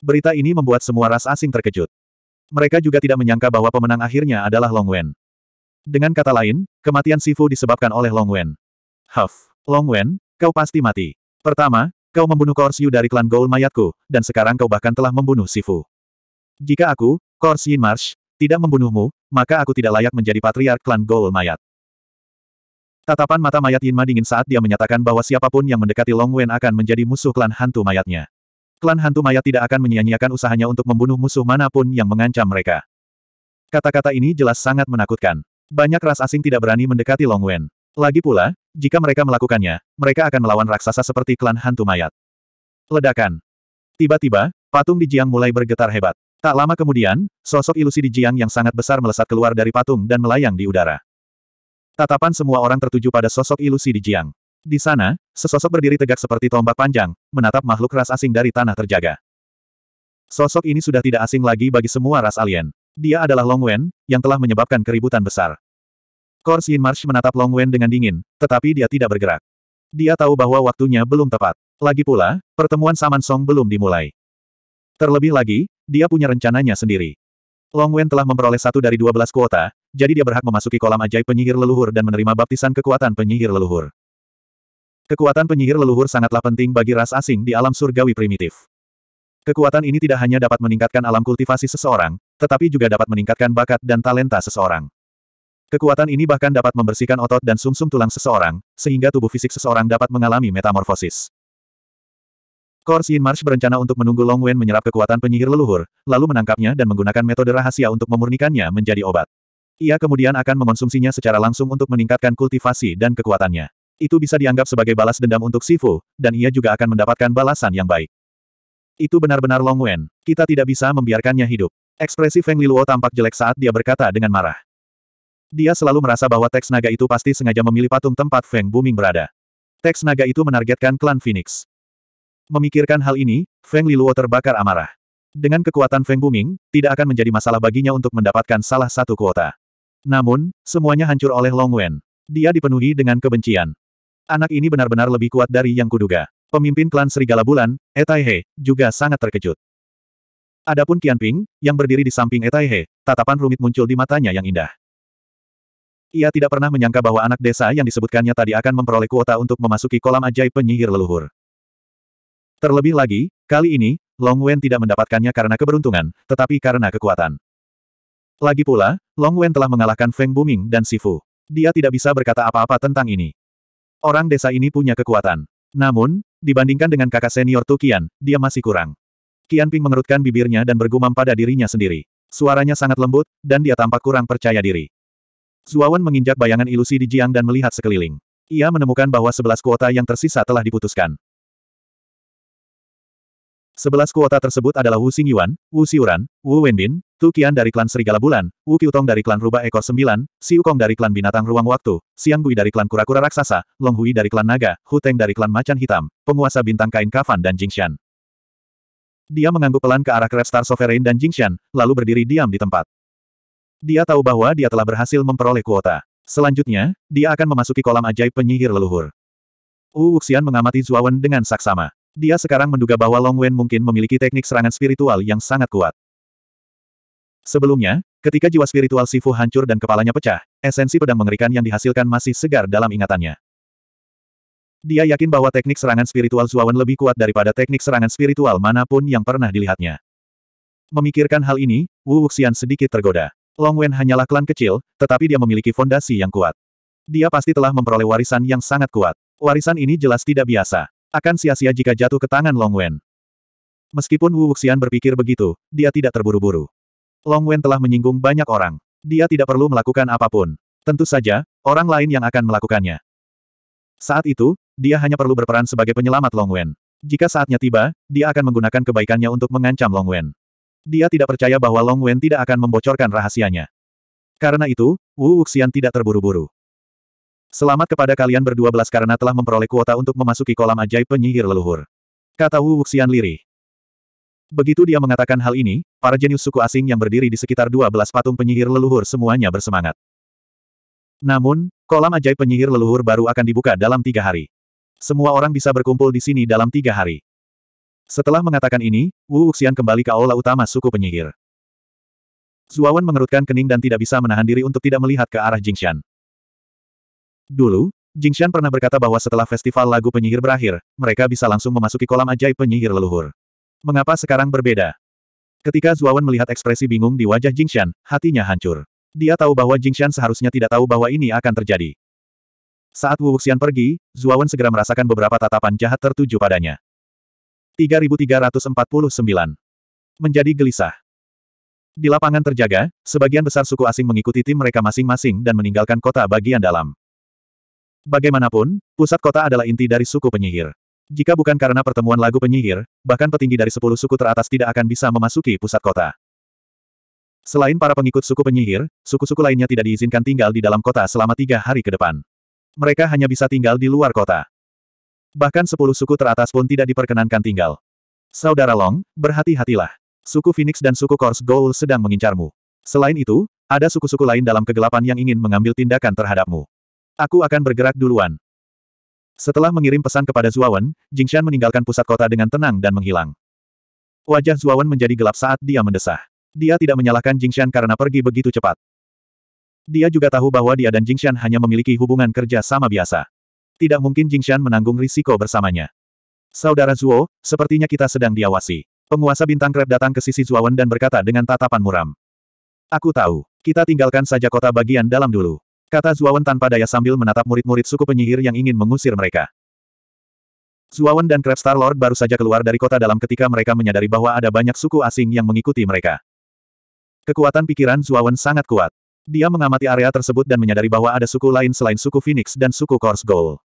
Berita ini membuat semua ras asing terkejut mereka juga tidak menyangka bahwa pemenang akhirnya adalah Long Wen. Dengan kata lain, kematian Sifu disebabkan oleh Long Wen. Huff, Long Wen, kau pasti mati. Pertama, kau membunuh Korsiu dari klan Gaul mayatku, dan sekarang kau bahkan telah membunuh Sifu. Jika aku, Yin Marsh, tidak membunuhmu, maka aku tidak layak menjadi patriark klan Gaul mayat. Tatapan mata mayat Yin Ma dingin saat dia menyatakan bahwa siapapun yang mendekati Long Wen akan menjadi musuh klan hantu mayatnya. Klan hantu mayat tidak akan menyia-nyiakan usahanya untuk membunuh musuh manapun yang mengancam mereka. Kata-kata ini jelas sangat menakutkan. Banyak ras asing tidak berani mendekati Long Wen. Lagi pula, jika mereka melakukannya, mereka akan melawan raksasa seperti klan hantu mayat. Ledakan. Tiba-tiba, patung di Jiang mulai bergetar hebat. Tak lama kemudian, sosok ilusi di Jiang yang sangat besar melesat keluar dari patung dan melayang di udara. Tatapan semua orang tertuju pada sosok ilusi di Jiang. Di sana, sesosok berdiri tegak seperti tombak panjang, menatap makhluk ras asing dari tanah terjaga. Sosok ini sudah tidak asing lagi bagi semua ras alien. Dia adalah Long Wen, yang telah menyebabkan keributan besar. Kors Yin Marsh menatap Long Wen dengan dingin, tetapi dia tidak bergerak. Dia tahu bahwa waktunya belum tepat. Lagi pula, pertemuan Saman Song belum dimulai. Terlebih lagi, dia punya rencananya sendiri. Long Wen telah memperoleh satu dari dua belas kuota, jadi dia berhak memasuki kolam ajaib penyihir leluhur dan menerima baptisan kekuatan penyihir leluhur. Kekuatan penyihir leluhur sangatlah penting bagi ras asing di alam surgawi primitif. Kekuatan ini tidak hanya dapat meningkatkan alam kultivasi seseorang, tetapi juga dapat meningkatkan bakat dan talenta seseorang. Kekuatan ini bahkan dapat membersihkan otot dan sumsum -sum tulang seseorang, sehingga tubuh fisik seseorang dapat mengalami metamorfosis. Kors Yin Marsh berencana untuk menunggu Long Wen menyerap kekuatan penyihir leluhur, lalu menangkapnya dan menggunakan metode rahasia untuk memurnikannya menjadi obat. Ia kemudian akan mengonsumsinya secara langsung untuk meningkatkan kultivasi dan kekuatannya. Itu bisa dianggap sebagai balas dendam untuk Sifu, dan ia juga akan mendapatkan balasan yang baik. Itu benar-benar Long Wen. Kita tidak bisa membiarkannya hidup. Ekspresi Feng Liluo tampak jelek saat dia berkata dengan marah. Dia selalu merasa bahwa teks naga itu pasti sengaja memilih patung tempat Feng Booming berada. Teks naga itu menargetkan klan Phoenix. Memikirkan hal ini, Feng Liluo terbakar amarah. Dengan kekuatan Feng Booming, tidak akan menjadi masalah baginya untuk mendapatkan salah satu kuota. Namun, semuanya hancur oleh Long Wen. Dia dipenuhi dengan kebencian. Anak ini benar-benar lebih kuat dari yang kuduga. Pemimpin klan Serigala Bulan, Etaihe, juga sangat terkejut. Adapun Qianping, yang berdiri di samping Etaihe, tatapan rumit muncul di matanya yang indah. Ia tidak pernah menyangka bahwa anak desa yang disebutkannya tadi akan memperoleh kuota untuk memasuki kolam ajaib penyihir leluhur. Terlebih lagi, kali ini, Long Wen tidak mendapatkannya karena keberuntungan, tetapi karena kekuatan. Lagi pula, Long Wen telah mengalahkan Feng Buming dan Sifu. Dia tidak bisa berkata apa-apa tentang ini. Orang desa ini punya kekuatan. Namun, dibandingkan dengan kakak senior Tukian, dia masih kurang. Kian Ping mengerutkan bibirnya dan bergumam pada dirinya sendiri. Suaranya sangat lembut, dan dia tampak kurang percaya diri. Zuawan menginjak bayangan ilusi di Jiang dan melihat sekeliling. Ia menemukan bahwa sebelas kuota yang tersisa telah diputuskan. Sebelas kuota tersebut adalah Wu Xingyuan, Wu Siuran, Wu Wenbin, Tu Qian dari klan Serigala Bulan, Wu Qiutong dari klan Rubah Ekor Sembilan, Siu Kong dari klan Binatang Ruang Waktu, Siang Gui dari klan Kura-Kura Raksasa, Long Hui dari klan Naga, Hu Teng dari klan Macan Hitam, penguasa bintang kain kafan dan Jingxian. Dia mengangguk pelan ke arah Crab Star Sovereign dan Jingxian, lalu berdiri diam di tempat. Dia tahu bahwa dia telah berhasil memperoleh kuota. Selanjutnya, dia akan memasuki kolam ajaib penyihir leluhur. Wu Wuxian mengamati Zuawan dengan saksama. Dia sekarang menduga bahwa Long Wen mungkin memiliki teknik serangan spiritual yang sangat kuat. Sebelumnya, ketika jiwa spiritual Sifu hancur dan kepalanya pecah, esensi pedang mengerikan yang dihasilkan masih segar dalam ingatannya. Dia yakin bahwa teknik serangan spiritual Zuawan lebih kuat daripada teknik serangan spiritual manapun yang pernah dilihatnya. Memikirkan hal ini, Wu Wuxian sedikit tergoda. Long Wen hanyalah klan kecil, tetapi dia memiliki fondasi yang kuat. Dia pasti telah memperoleh warisan yang sangat kuat. Warisan ini jelas tidak biasa. Akan sia-sia jika jatuh ke tangan Long Wen. Meskipun Wu Wuxian berpikir begitu, dia tidak terburu-buru. Long Wen telah menyinggung banyak orang. Dia tidak perlu melakukan apapun. Tentu saja, orang lain yang akan melakukannya. Saat itu, dia hanya perlu berperan sebagai penyelamat Long Wen. Jika saatnya tiba, dia akan menggunakan kebaikannya untuk mengancam Long Wen. Dia tidak percaya bahwa Long Wen tidak akan membocorkan rahasianya. Karena itu, Wu Wuxian tidak terburu-buru. Selamat kepada kalian berdua belas karena telah memperoleh kuota untuk memasuki kolam ajaib penyihir leluhur. Kata Wu Wuxian lirih. Begitu dia mengatakan hal ini, para jenius suku asing yang berdiri di sekitar dua belas patung penyihir leluhur semuanya bersemangat. Namun, kolam ajaib penyihir leluhur baru akan dibuka dalam tiga hari. Semua orang bisa berkumpul di sini dalam tiga hari. Setelah mengatakan ini, Wu Wuxian kembali ke aula utama suku penyihir. Zuawan mengerutkan kening dan tidak bisa menahan diri untuk tidak melihat ke arah Jingxian. Dulu, Jingshan pernah berkata bahwa setelah festival lagu penyihir berakhir, mereka bisa langsung memasuki kolam ajaib penyihir leluhur. Mengapa sekarang berbeda? Ketika Zuawan melihat ekspresi bingung di wajah Jingshan, hatinya hancur. Dia tahu bahwa Jingshan seharusnya tidak tahu bahwa ini akan terjadi. Saat Wu Wuxian pergi, Zuawan segera merasakan beberapa tatapan jahat tertuju padanya. 3349. Menjadi gelisah. Di lapangan terjaga, sebagian besar suku asing mengikuti tim mereka masing-masing dan meninggalkan kota bagian dalam. Bagaimanapun, pusat kota adalah inti dari suku penyihir. Jika bukan karena pertemuan lagu penyihir, bahkan petinggi dari sepuluh suku teratas tidak akan bisa memasuki pusat kota. Selain para pengikut suku penyihir, suku-suku lainnya tidak diizinkan tinggal di dalam kota selama tiga hari ke depan. Mereka hanya bisa tinggal di luar kota. Bahkan sepuluh suku teratas pun tidak diperkenankan tinggal. Saudara Long, berhati-hatilah. Suku Phoenix dan suku Kors Gold sedang mengincarmu. Selain itu, ada suku-suku lain dalam kegelapan yang ingin mengambil tindakan terhadapmu. Aku akan bergerak duluan. Setelah mengirim pesan kepada Zuawan, Jingshan meninggalkan pusat kota dengan tenang dan menghilang. Wajah Zuawan menjadi gelap saat dia mendesah. Dia tidak menyalahkan Jingshan karena pergi begitu cepat. Dia juga tahu bahwa dia dan Jingshan hanya memiliki hubungan kerja sama biasa. Tidak mungkin Jingshan menanggung risiko bersamanya. Saudara Zuo, sepertinya kita sedang diawasi. Penguasa bintang krep datang ke sisi Zuawan dan berkata dengan tatapan muram. Aku tahu, kita tinggalkan saja kota bagian dalam dulu. Kata Zuawan tanpa daya sambil menatap murid-murid suku penyihir yang ingin mengusir mereka. Zuawan dan Crab Star Lord baru saja keluar dari kota dalam ketika mereka menyadari bahwa ada banyak suku asing yang mengikuti mereka. Kekuatan pikiran Zuawan sangat kuat. Dia mengamati area tersebut dan menyadari bahwa ada suku lain selain suku Phoenix dan suku Kors Gold.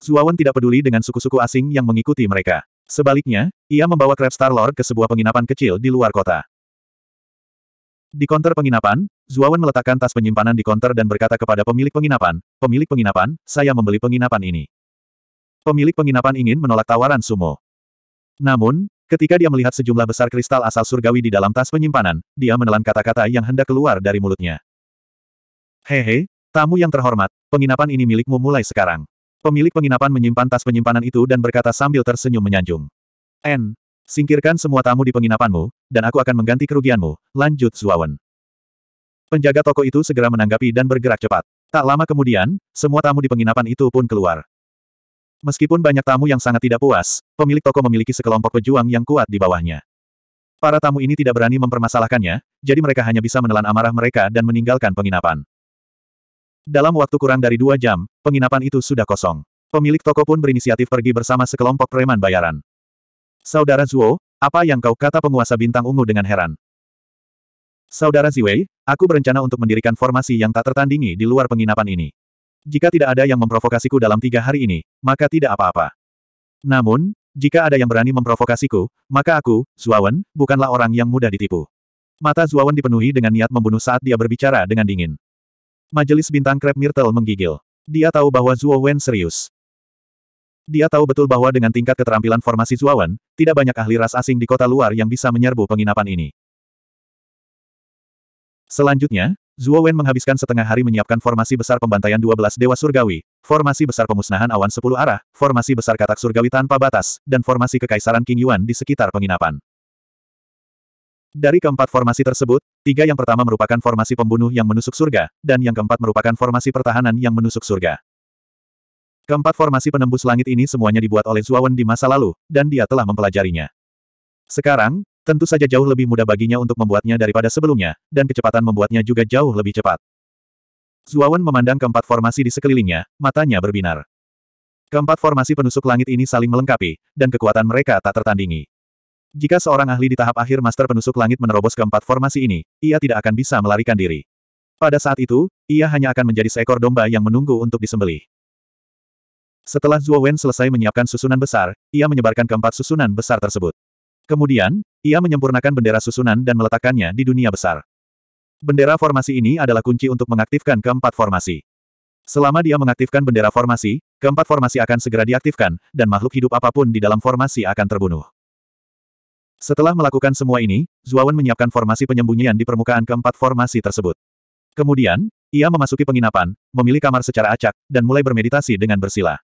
Zuawan tidak peduli dengan suku-suku asing yang mengikuti mereka. Sebaliknya, ia membawa Crab Star Lord ke sebuah penginapan kecil di luar kota. Di konter penginapan, Zuawan meletakkan tas penyimpanan di konter dan berkata kepada pemilik penginapan, pemilik penginapan, saya membeli penginapan ini. Pemilik penginapan ingin menolak tawaran Sumo. Namun, ketika dia melihat sejumlah besar kristal asal surgawi di dalam tas penyimpanan, dia menelan kata-kata yang hendak keluar dari mulutnya. Hehe, tamu yang terhormat, penginapan ini milikmu mulai sekarang. Pemilik penginapan menyimpan tas penyimpanan itu dan berkata sambil tersenyum menyanjung. N. Singkirkan semua tamu di penginapanmu, dan aku akan mengganti kerugianmu, lanjut Zuawan. Penjaga toko itu segera menanggapi dan bergerak cepat. Tak lama kemudian, semua tamu di penginapan itu pun keluar. Meskipun banyak tamu yang sangat tidak puas, pemilik toko memiliki sekelompok pejuang yang kuat di bawahnya. Para tamu ini tidak berani mempermasalahkannya, jadi mereka hanya bisa menelan amarah mereka dan meninggalkan penginapan. Dalam waktu kurang dari dua jam, penginapan itu sudah kosong. Pemilik toko pun berinisiatif pergi bersama sekelompok preman bayaran. Saudara Zuo, apa yang kau kata penguasa bintang ungu dengan heran? Saudara Ziwei, aku berencana untuk mendirikan formasi yang tak tertandingi di luar penginapan ini. Jika tidak ada yang memprovokasiku dalam tiga hari ini, maka tidak apa-apa. Namun, jika ada yang berani memprovokasiku, maka aku, Zuawan, bukanlah orang yang mudah ditipu. Mata Zuawan dipenuhi dengan niat membunuh saat dia berbicara dengan dingin. Majelis bintang Krep Myrtle menggigil. Dia tahu bahwa Zuo Wen serius. Dia tahu betul bahwa dengan tingkat keterampilan formasi Zuawan, tidak banyak ahli ras asing di kota luar yang bisa menyerbu penginapan ini. Selanjutnya, Zuowen menghabiskan setengah hari menyiapkan formasi besar pembantaian 12 Dewa Surgawi, formasi besar pemusnahan awan 10 arah, formasi besar katak surgawi tanpa batas, dan formasi kekaisaran King Yuan di sekitar penginapan. Dari keempat formasi tersebut, tiga yang pertama merupakan formasi pembunuh yang menusuk surga, dan yang keempat merupakan formasi pertahanan yang menusuk surga. Keempat formasi penembus langit ini semuanya dibuat oleh Zuawan di masa lalu, dan dia telah mempelajarinya. Sekarang, tentu saja jauh lebih mudah baginya untuk membuatnya daripada sebelumnya, dan kecepatan membuatnya juga jauh lebih cepat. Zuawan memandang keempat formasi di sekelilingnya, matanya berbinar. Keempat formasi penusuk langit ini saling melengkapi, dan kekuatan mereka tak tertandingi. Jika seorang ahli di tahap akhir master penusuk langit menerobos keempat formasi ini, ia tidak akan bisa melarikan diri. Pada saat itu, ia hanya akan menjadi seekor domba yang menunggu untuk disembelih. Setelah Zhuo Wen selesai menyiapkan susunan besar, ia menyebarkan keempat susunan besar tersebut. Kemudian, ia menyempurnakan bendera susunan dan meletakkannya di dunia besar. Bendera formasi ini adalah kunci untuk mengaktifkan keempat formasi. Selama dia mengaktifkan bendera formasi, keempat formasi akan segera diaktifkan, dan makhluk hidup apapun di dalam formasi akan terbunuh. Setelah melakukan semua ini, Zuawan menyiapkan formasi penyembunyian di permukaan keempat formasi tersebut. Kemudian, ia memasuki penginapan, memilih kamar secara acak, dan mulai bermeditasi dengan bersila.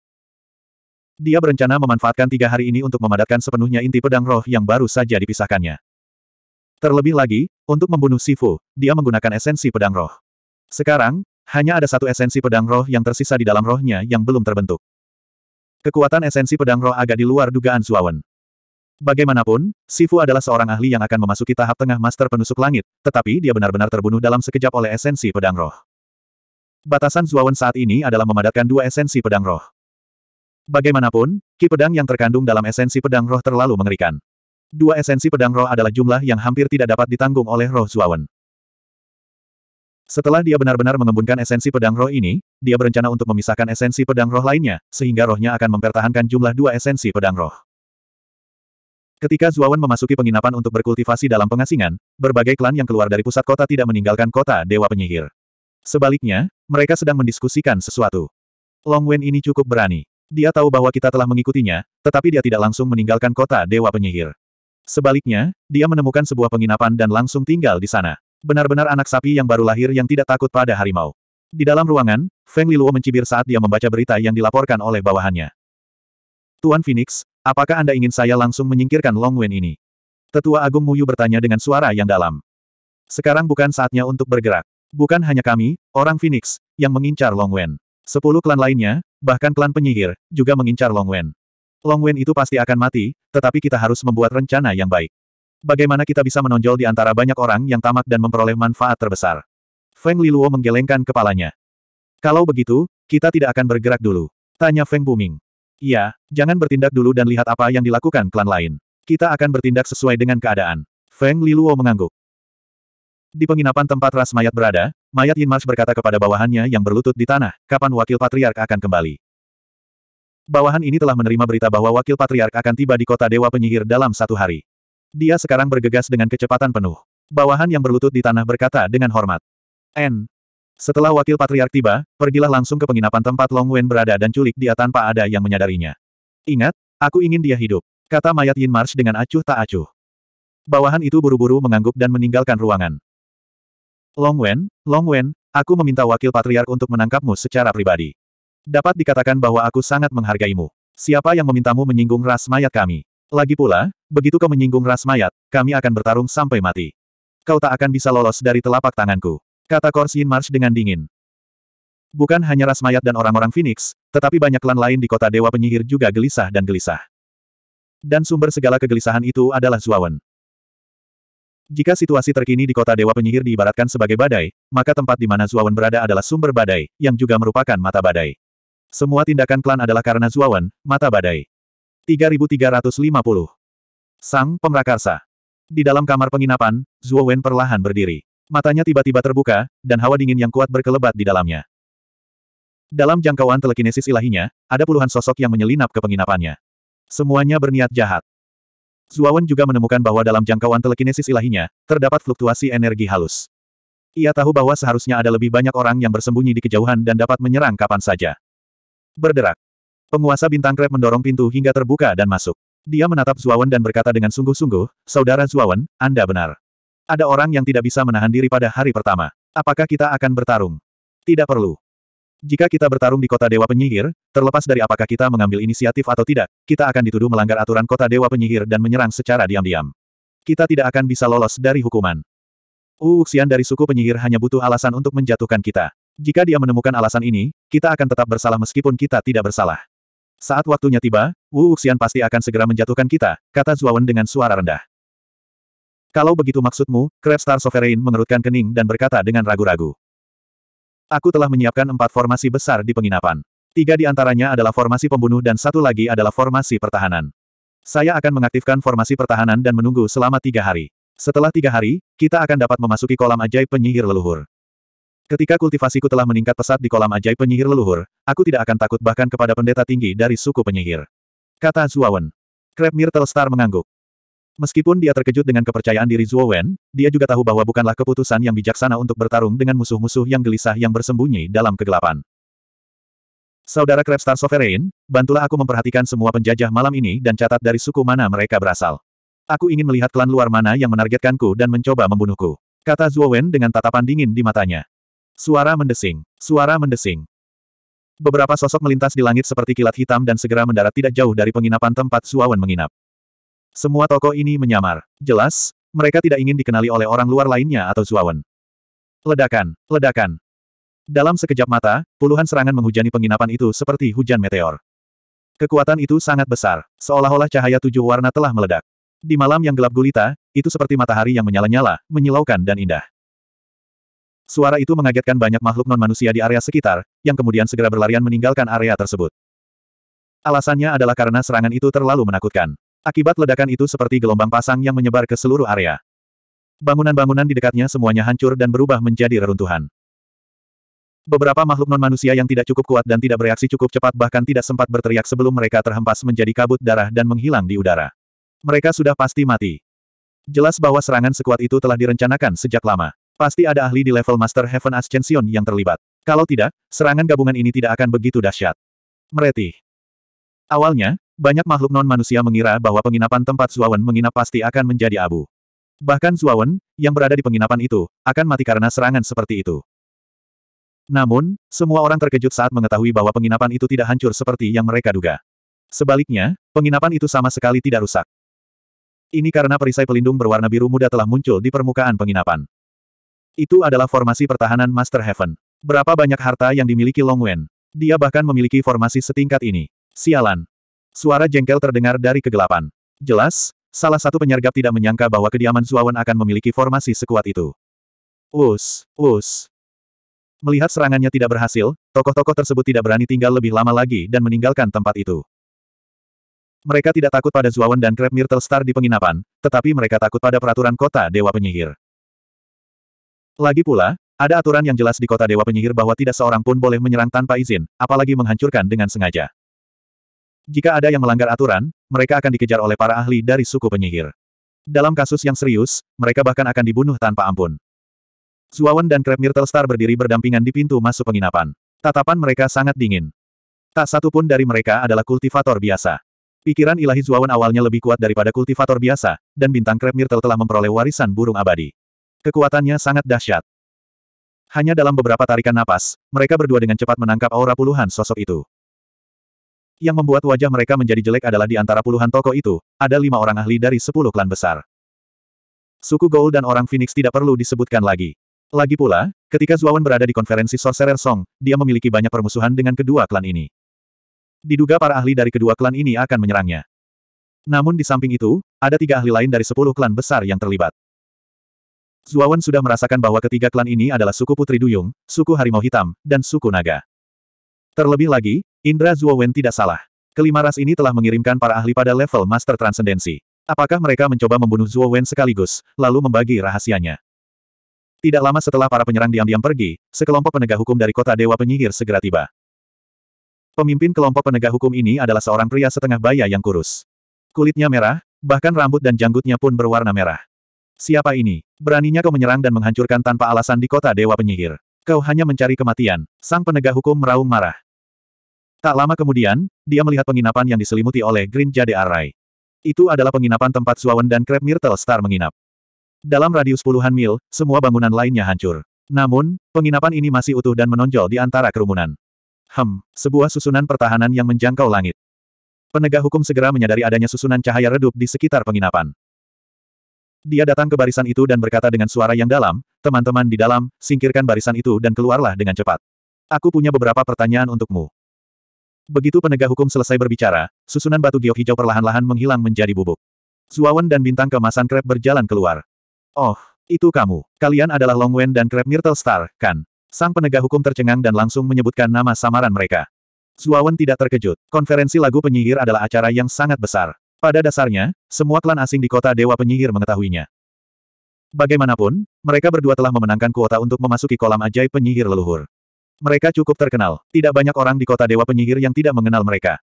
Dia berencana memanfaatkan tiga hari ini untuk memadatkan sepenuhnya inti pedang roh yang baru saja dipisahkannya. Terlebih lagi, untuk membunuh Sifu, dia menggunakan esensi pedang roh. Sekarang, hanya ada satu esensi pedang roh yang tersisa di dalam rohnya yang belum terbentuk. Kekuatan esensi pedang roh agak di luar dugaan Zuawan. Bagaimanapun, Sifu adalah seorang ahli yang akan memasuki tahap tengah master penusuk langit, tetapi dia benar-benar terbunuh dalam sekejap oleh esensi pedang roh. Batasan Zuawan saat ini adalah memadatkan dua esensi pedang roh. Bagaimanapun, ki pedang yang terkandung dalam esensi pedang roh terlalu mengerikan. Dua esensi pedang roh adalah jumlah yang hampir tidak dapat ditanggung oleh roh Zuawan. Setelah dia benar-benar mengembunkan esensi pedang roh ini, dia berencana untuk memisahkan esensi pedang roh lainnya, sehingga rohnya akan mempertahankan jumlah dua esensi pedang roh. Ketika Zuawan memasuki penginapan untuk berkultivasi dalam pengasingan, berbagai klan yang keluar dari pusat kota tidak meninggalkan kota Dewa Penyihir. Sebaliknya, mereka sedang mendiskusikan sesuatu. Long Wen ini cukup berani. Dia tahu bahwa kita telah mengikutinya, tetapi dia tidak langsung meninggalkan kota Dewa Penyihir. Sebaliknya, dia menemukan sebuah penginapan dan langsung tinggal di sana. Benar-benar anak sapi yang baru lahir yang tidak takut pada harimau. Di dalam ruangan, Feng Liluo mencibir saat dia membaca berita yang dilaporkan oleh bawahannya. Tuan Phoenix, apakah Anda ingin saya langsung menyingkirkan Long Wen ini? Tetua Agung Muyu bertanya dengan suara yang dalam. Sekarang bukan saatnya untuk bergerak. Bukan hanya kami, orang Phoenix, yang mengincar Long Wen. Sepuluh klan lainnya, bahkan klan penyihir, juga mengincar Long Wen. Long Wen itu pasti akan mati, tetapi kita harus membuat rencana yang baik. Bagaimana kita bisa menonjol di antara banyak orang yang tamak dan memperoleh manfaat terbesar? Feng Liluo menggelengkan kepalanya. Kalau begitu, kita tidak akan bergerak dulu. Tanya Feng Buming. Iya, jangan bertindak dulu dan lihat apa yang dilakukan klan lain. Kita akan bertindak sesuai dengan keadaan. Feng Liluo mengangguk. Di penginapan tempat ras mayat berada, Mayat Yin Mars berkata kepada bawahannya yang berlutut di tanah, kapan wakil patriark akan kembali. Bawahan ini telah menerima berita bahwa wakil patriark akan tiba di kota Dewa Penyihir dalam satu hari. Dia sekarang bergegas dengan kecepatan penuh. Bawahan yang berlutut di tanah berkata dengan hormat. N. Setelah wakil patriark tiba, pergilah langsung ke penginapan tempat Long Wen berada dan culik dia tanpa ada yang menyadarinya. Ingat, aku ingin dia hidup, kata mayat Yin Marsh dengan acuh tak acuh. Bawahan itu buru-buru mengangguk dan meninggalkan ruangan. Long Wen, Long Wen, aku meminta wakil patriark untuk menangkapmu secara pribadi. Dapat dikatakan bahwa aku sangat menghargaimu. Siapa yang memintamu menyinggung ras mayat kami? Lagi pula, begitu kau menyinggung ras mayat, kami akan bertarung sampai mati. Kau tak akan bisa lolos dari telapak tanganku. Kata Korsin Marsh dengan dingin. Bukan hanya ras mayat dan orang-orang Phoenix, tetapi banyak klan lain di kota Dewa Penyihir juga gelisah dan gelisah. Dan sumber segala kegelisahan itu adalah Zuawan. Jika situasi terkini di kota Dewa Penyihir diibaratkan sebagai badai, maka tempat di mana Zuawan berada adalah sumber badai, yang juga merupakan mata badai. Semua tindakan klan adalah karena Zuawan, mata badai. 3350 Sang Pemrakarsa Di dalam kamar penginapan, Zuawan perlahan berdiri. Matanya tiba-tiba terbuka, dan hawa dingin yang kuat berkelebat di dalamnya. Dalam jangkauan telekinesis ilahinya, ada puluhan sosok yang menyelinap ke penginapannya. Semuanya berniat jahat. Zuawan juga menemukan bahwa dalam jangkauan telekinesis ilahinya, terdapat fluktuasi energi halus. Ia tahu bahwa seharusnya ada lebih banyak orang yang bersembunyi di kejauhan dan dapat menyerang kapan saja. Berderak. Penguasa bintang krep mendorong pintu hingga terbuka dan masuk. Dia menatap Zuawan dan berkata dengan sungguh-sungguh, Saudara Zuawan, Anda benar. Ada orang yang tidak bisa menahan diri pada hari pertama. Apakah kita akan bertarung? Tidak perlu. Jika kita bertarung di kota Dewa Penyihir, terlepas dari apakah kita mengambil inisiatif atau tidak, kita akan dituduh melanggar aturan kota Dewa Penyihir dan menyerang secara diam-diam. Kita tidak akan bisa lolos dari hukuman. Uuxian dari suku penyihir hanya butuh alasan untuk menjatuhkan kita. Jika dia menemukan alasan ini, kita akan tetap bersalah meskipun kita tidak bersalah. Saat waktunya tiba, Wu pasti akan segera menjatuhkan kita, kata Zuawan dengan suara rendah. Kalau begitu maksudmu, Crab Star Sovereign mengerutkan kening dan berkata dengan ragu-ragu. Aku telah menyiapkan empat formasi besar di penginapan. Tiga di antaranya adalah formasi pembunuh dan satu lagi adalah formasi pertahanan. Saya akan mengaktifkan formasi pertahanan dan menunggu selama tiga hari. Setelah tiga hari, kita akan dapat memasuki kolam ajaib penyihir leluhur. Ketika kultivasiku telah meningkat pesat di kolam ajaib penyihir leluhur, aku tidak akan takut bahkan kepada pendeta tinggi dari suku penyihir. Kata Zuawan. Myrtle Star mengangguk. Meskipun dia terkejut dengan kepercayaan diri Zuo Wen, dia juga tahu bahwa bukanlah keputusan yang bijaksana untuk bertarung dengan musuh-musuh yang gelisah yang bersembunyi dalam kegelapan. Saudara Krebstar Sovereign, bantulah aku memperhatikan semua penjajah malam ini dan catat dari suku mana mereka berasal. Aku ingin melihat klan luar mana yang menargetkanku dan mencoba membunuhku. Kata Zuo Wen dengan tatapan dingin di matanya. Suara mendesing. Suara mendesing. Beberapa sosok melintas di langit seperti kilat hitam dan segera mendarat tidak jauh dari penginapan tempat Zuo Wen menginap. Semua toko ini menyamar. Jelas, mereka tidak ingin dikenali oleh orang luar lainnya atau Zuawan. Ledakan, ledakan. Dalam sekejap mata, puluhan serangan menghujani penginapan itu seperti hujan meteor. Kekuatan itu sangat besar, seolah-olah cahaya tujuh warna telah meledak. Di malam yang gelap gulita, itu seperti matahari yang menyala-nyala, menyilaukan dan indah. Suara itu mengagetkan banyak makhluk non-manusia di area sekitar, yang kemudian segera berlarian meninggalkan area tersebut. Alasannya adalah karena serangan itu terlalu menakutkan. Akibat ledakan itu seperti gelombang pasang yang menyebar ke seluruh area. Bangunan-bangunan di dekatnya semuanya hancur dan berubah menjadi reruntuhan. Beberapa makhluk non-manusia yang tidak cukup kuat dan tidak bereaksi cukup cepat bahkan tidak sempat berteriak sebelum mereka terhempas menjadi kabut darah dan menghilang di udara. Mereka sudah pasti mati. Jelas bahwa serangan sekuat itu telah direncanakan sejak lama. Pasti ada ahli di level Master Heaven Ascension yang terlibat. Kalau tidak, serangan gabungan ini tidak akan begitu dahsyat. Meretih. Awalnya, banyak makhluk non-manusia mengira bahwa penginapan tempat Zuawan menginap pasti akan menjadi abu. Bahkan Zuawan, yang berada di penginapan itu, akan mati karena serangan seperti itu. Namun, semua orang terkejut saat mengetahui bahwa penginapan itu tidak hancur seperti yang mereka duga. Sebaliknya, penginapan itu sama sekali tidak rusak. Ini karena perisai pelindung berwarna biru muda telah muncul di permukaan penginapan. Itu adalah formasi pertahanan Master Heaven. Berapa banyak harta yang dimiliki Long Wen? Dia bahkan memiliki formasi setingkat ini. Sialan, Suara jengkel terdengar dari kegelapan. Jelas, salah satu penyergap tidak menyangka bahwa kediaman Zuawan akan memiliki formasi sekuat itu. Us, us. Melihat serangannya tidak berhasil, tokoh-tokoh tersebut tidak berani tinggal lebih lama lagi dan meninggalkan tempat itu. Mereka tidak takut pada Zuawan dan Crab Myrtle Star di penginapan, tetapi mereka takut pada peraturan kota Dewa Penyihir. Lagi pula, ada aturan yang jelas di kota Dewa Penyihir bahwa tidak seorang pun boleh menyerang tanpa izin, apalagi menghancurkan dengan sengaja. Jika ada yang melanggar aturan, mereka akan dikejar oleh para ahli dari suku penyihir. Dalam kasus yang serius, mereka bahkan akan dibunuh tanpa ampun. Zuawan dan Krep Star berdiri berdampingan di pintu masuk penginapan. Tatapan mereka sangat dingin. Tak satu pun dari mereka adalah kultivator biasa. Pikiran ilahi Zuawan awalnya lebih kuat daripada kultivator biasa, dan bintang Krep Myrtle telah memperoleh warisan burung abadi. Kekuatannya sangat dahsyat. Hanya dalam beberapa tarikan napas, mereka berdua dengan cepat menangkap aura puluhan sosok itu. Yang membuat wajah mereka menjadi jelek adalah di antara puluhan toko itu, ada lima orang ahli dari sepuluh klan besar. Suku Gold dan orang Phoenix tidak perlu disebutkan lagi. Lagi pula, ketika Zuawan berada di konferensi Sorcerer Song, dia memiliki banyak permusuhan dengan kedua klan ini. Diduga para ahli dari kedua klan ini akan menyerangnya. Namun di samping itu, ada tiga ahli lain dari sepuluh klan besar yang terlibat. Zuawan sudah merasakan bahwa ketiga klan ini adalah suku Putri Duyung, suku Harimau Hitam, dan suku Naga. Terlebih lagi, Indra Zuowen tidak salah. Kelima ras ini telah mengirimkan para ahli pada level Master Transendensi. Apakah mereka mencoba membunuh Zuowen sekaligus, lalu membagi rahasianya? Tidak lama setelah para penyerang diam-diam pergi, sekelompok penegak hukum dari kota Dewa Penyihir segera tiba. Pemimpin kelompok penegak hukum ini adalah seorang pria setengah baya yang kurus. Kulitnya merah, bahkan rambut dan janggutnya pun berwarna merah. Siapa ini? Beraninya kau menyerang dan menghancurkan tanpa alasan di kota Dewa Penyihir. Kau hanya mencari kematian. Sang penegak hukum meraung marah. Tak lama kemudian, dia melihat penginapan yang diselimuti oleh Green Jade Array. Itu adalah penginapan tempat Suawen dan Crab Myrtle Star menginap. Dalam radius puluhan mil, semua bangunan lainnya hancur. Namun, penginapan ini masih utuh dan menonjol di antara kerumunan. Hem, sebuah susunan pertahanan yang menjangkau langit. Penegak hukum segera menyadari adanya susunan cahaya redup di sekitar penginapan. Dia datang ke barisan itu dan berkata dengan suara yang dalam, teman-teman di dalam, singkirkan barisan itu dan keluarlah dengan cepat. Aku punya beberapa pertanyaan untukmu. Begitu penegak hukum selesai berbicara, susunan batu giok hijau perlahan-lahan menghilang menjadi bubuk. Zuawan dan bintang kemasan krep berjalan keluar. Oh, itu kamu. Kalian adalah Long Wen dan krep Myrtle Star, kan? Sang penegak hukum tercengang dan langsung menyebutkan nama samaran mereka. Zuawan tidak terkejut. Konferensi lagu penyihir adalah acara yang sangat besar. Pada dasarnya, semua klan asing di kota Dewa Penyihir mengetahuinya. Bagaimanapun, mereka berdua telah memenangkan kuota untuk memasuki kolam ajaib penyihir leluhur. Mereka cukup terkenal. Tidak banyak orang di kota Dewa Penyihir yang tidak mengenal mereka.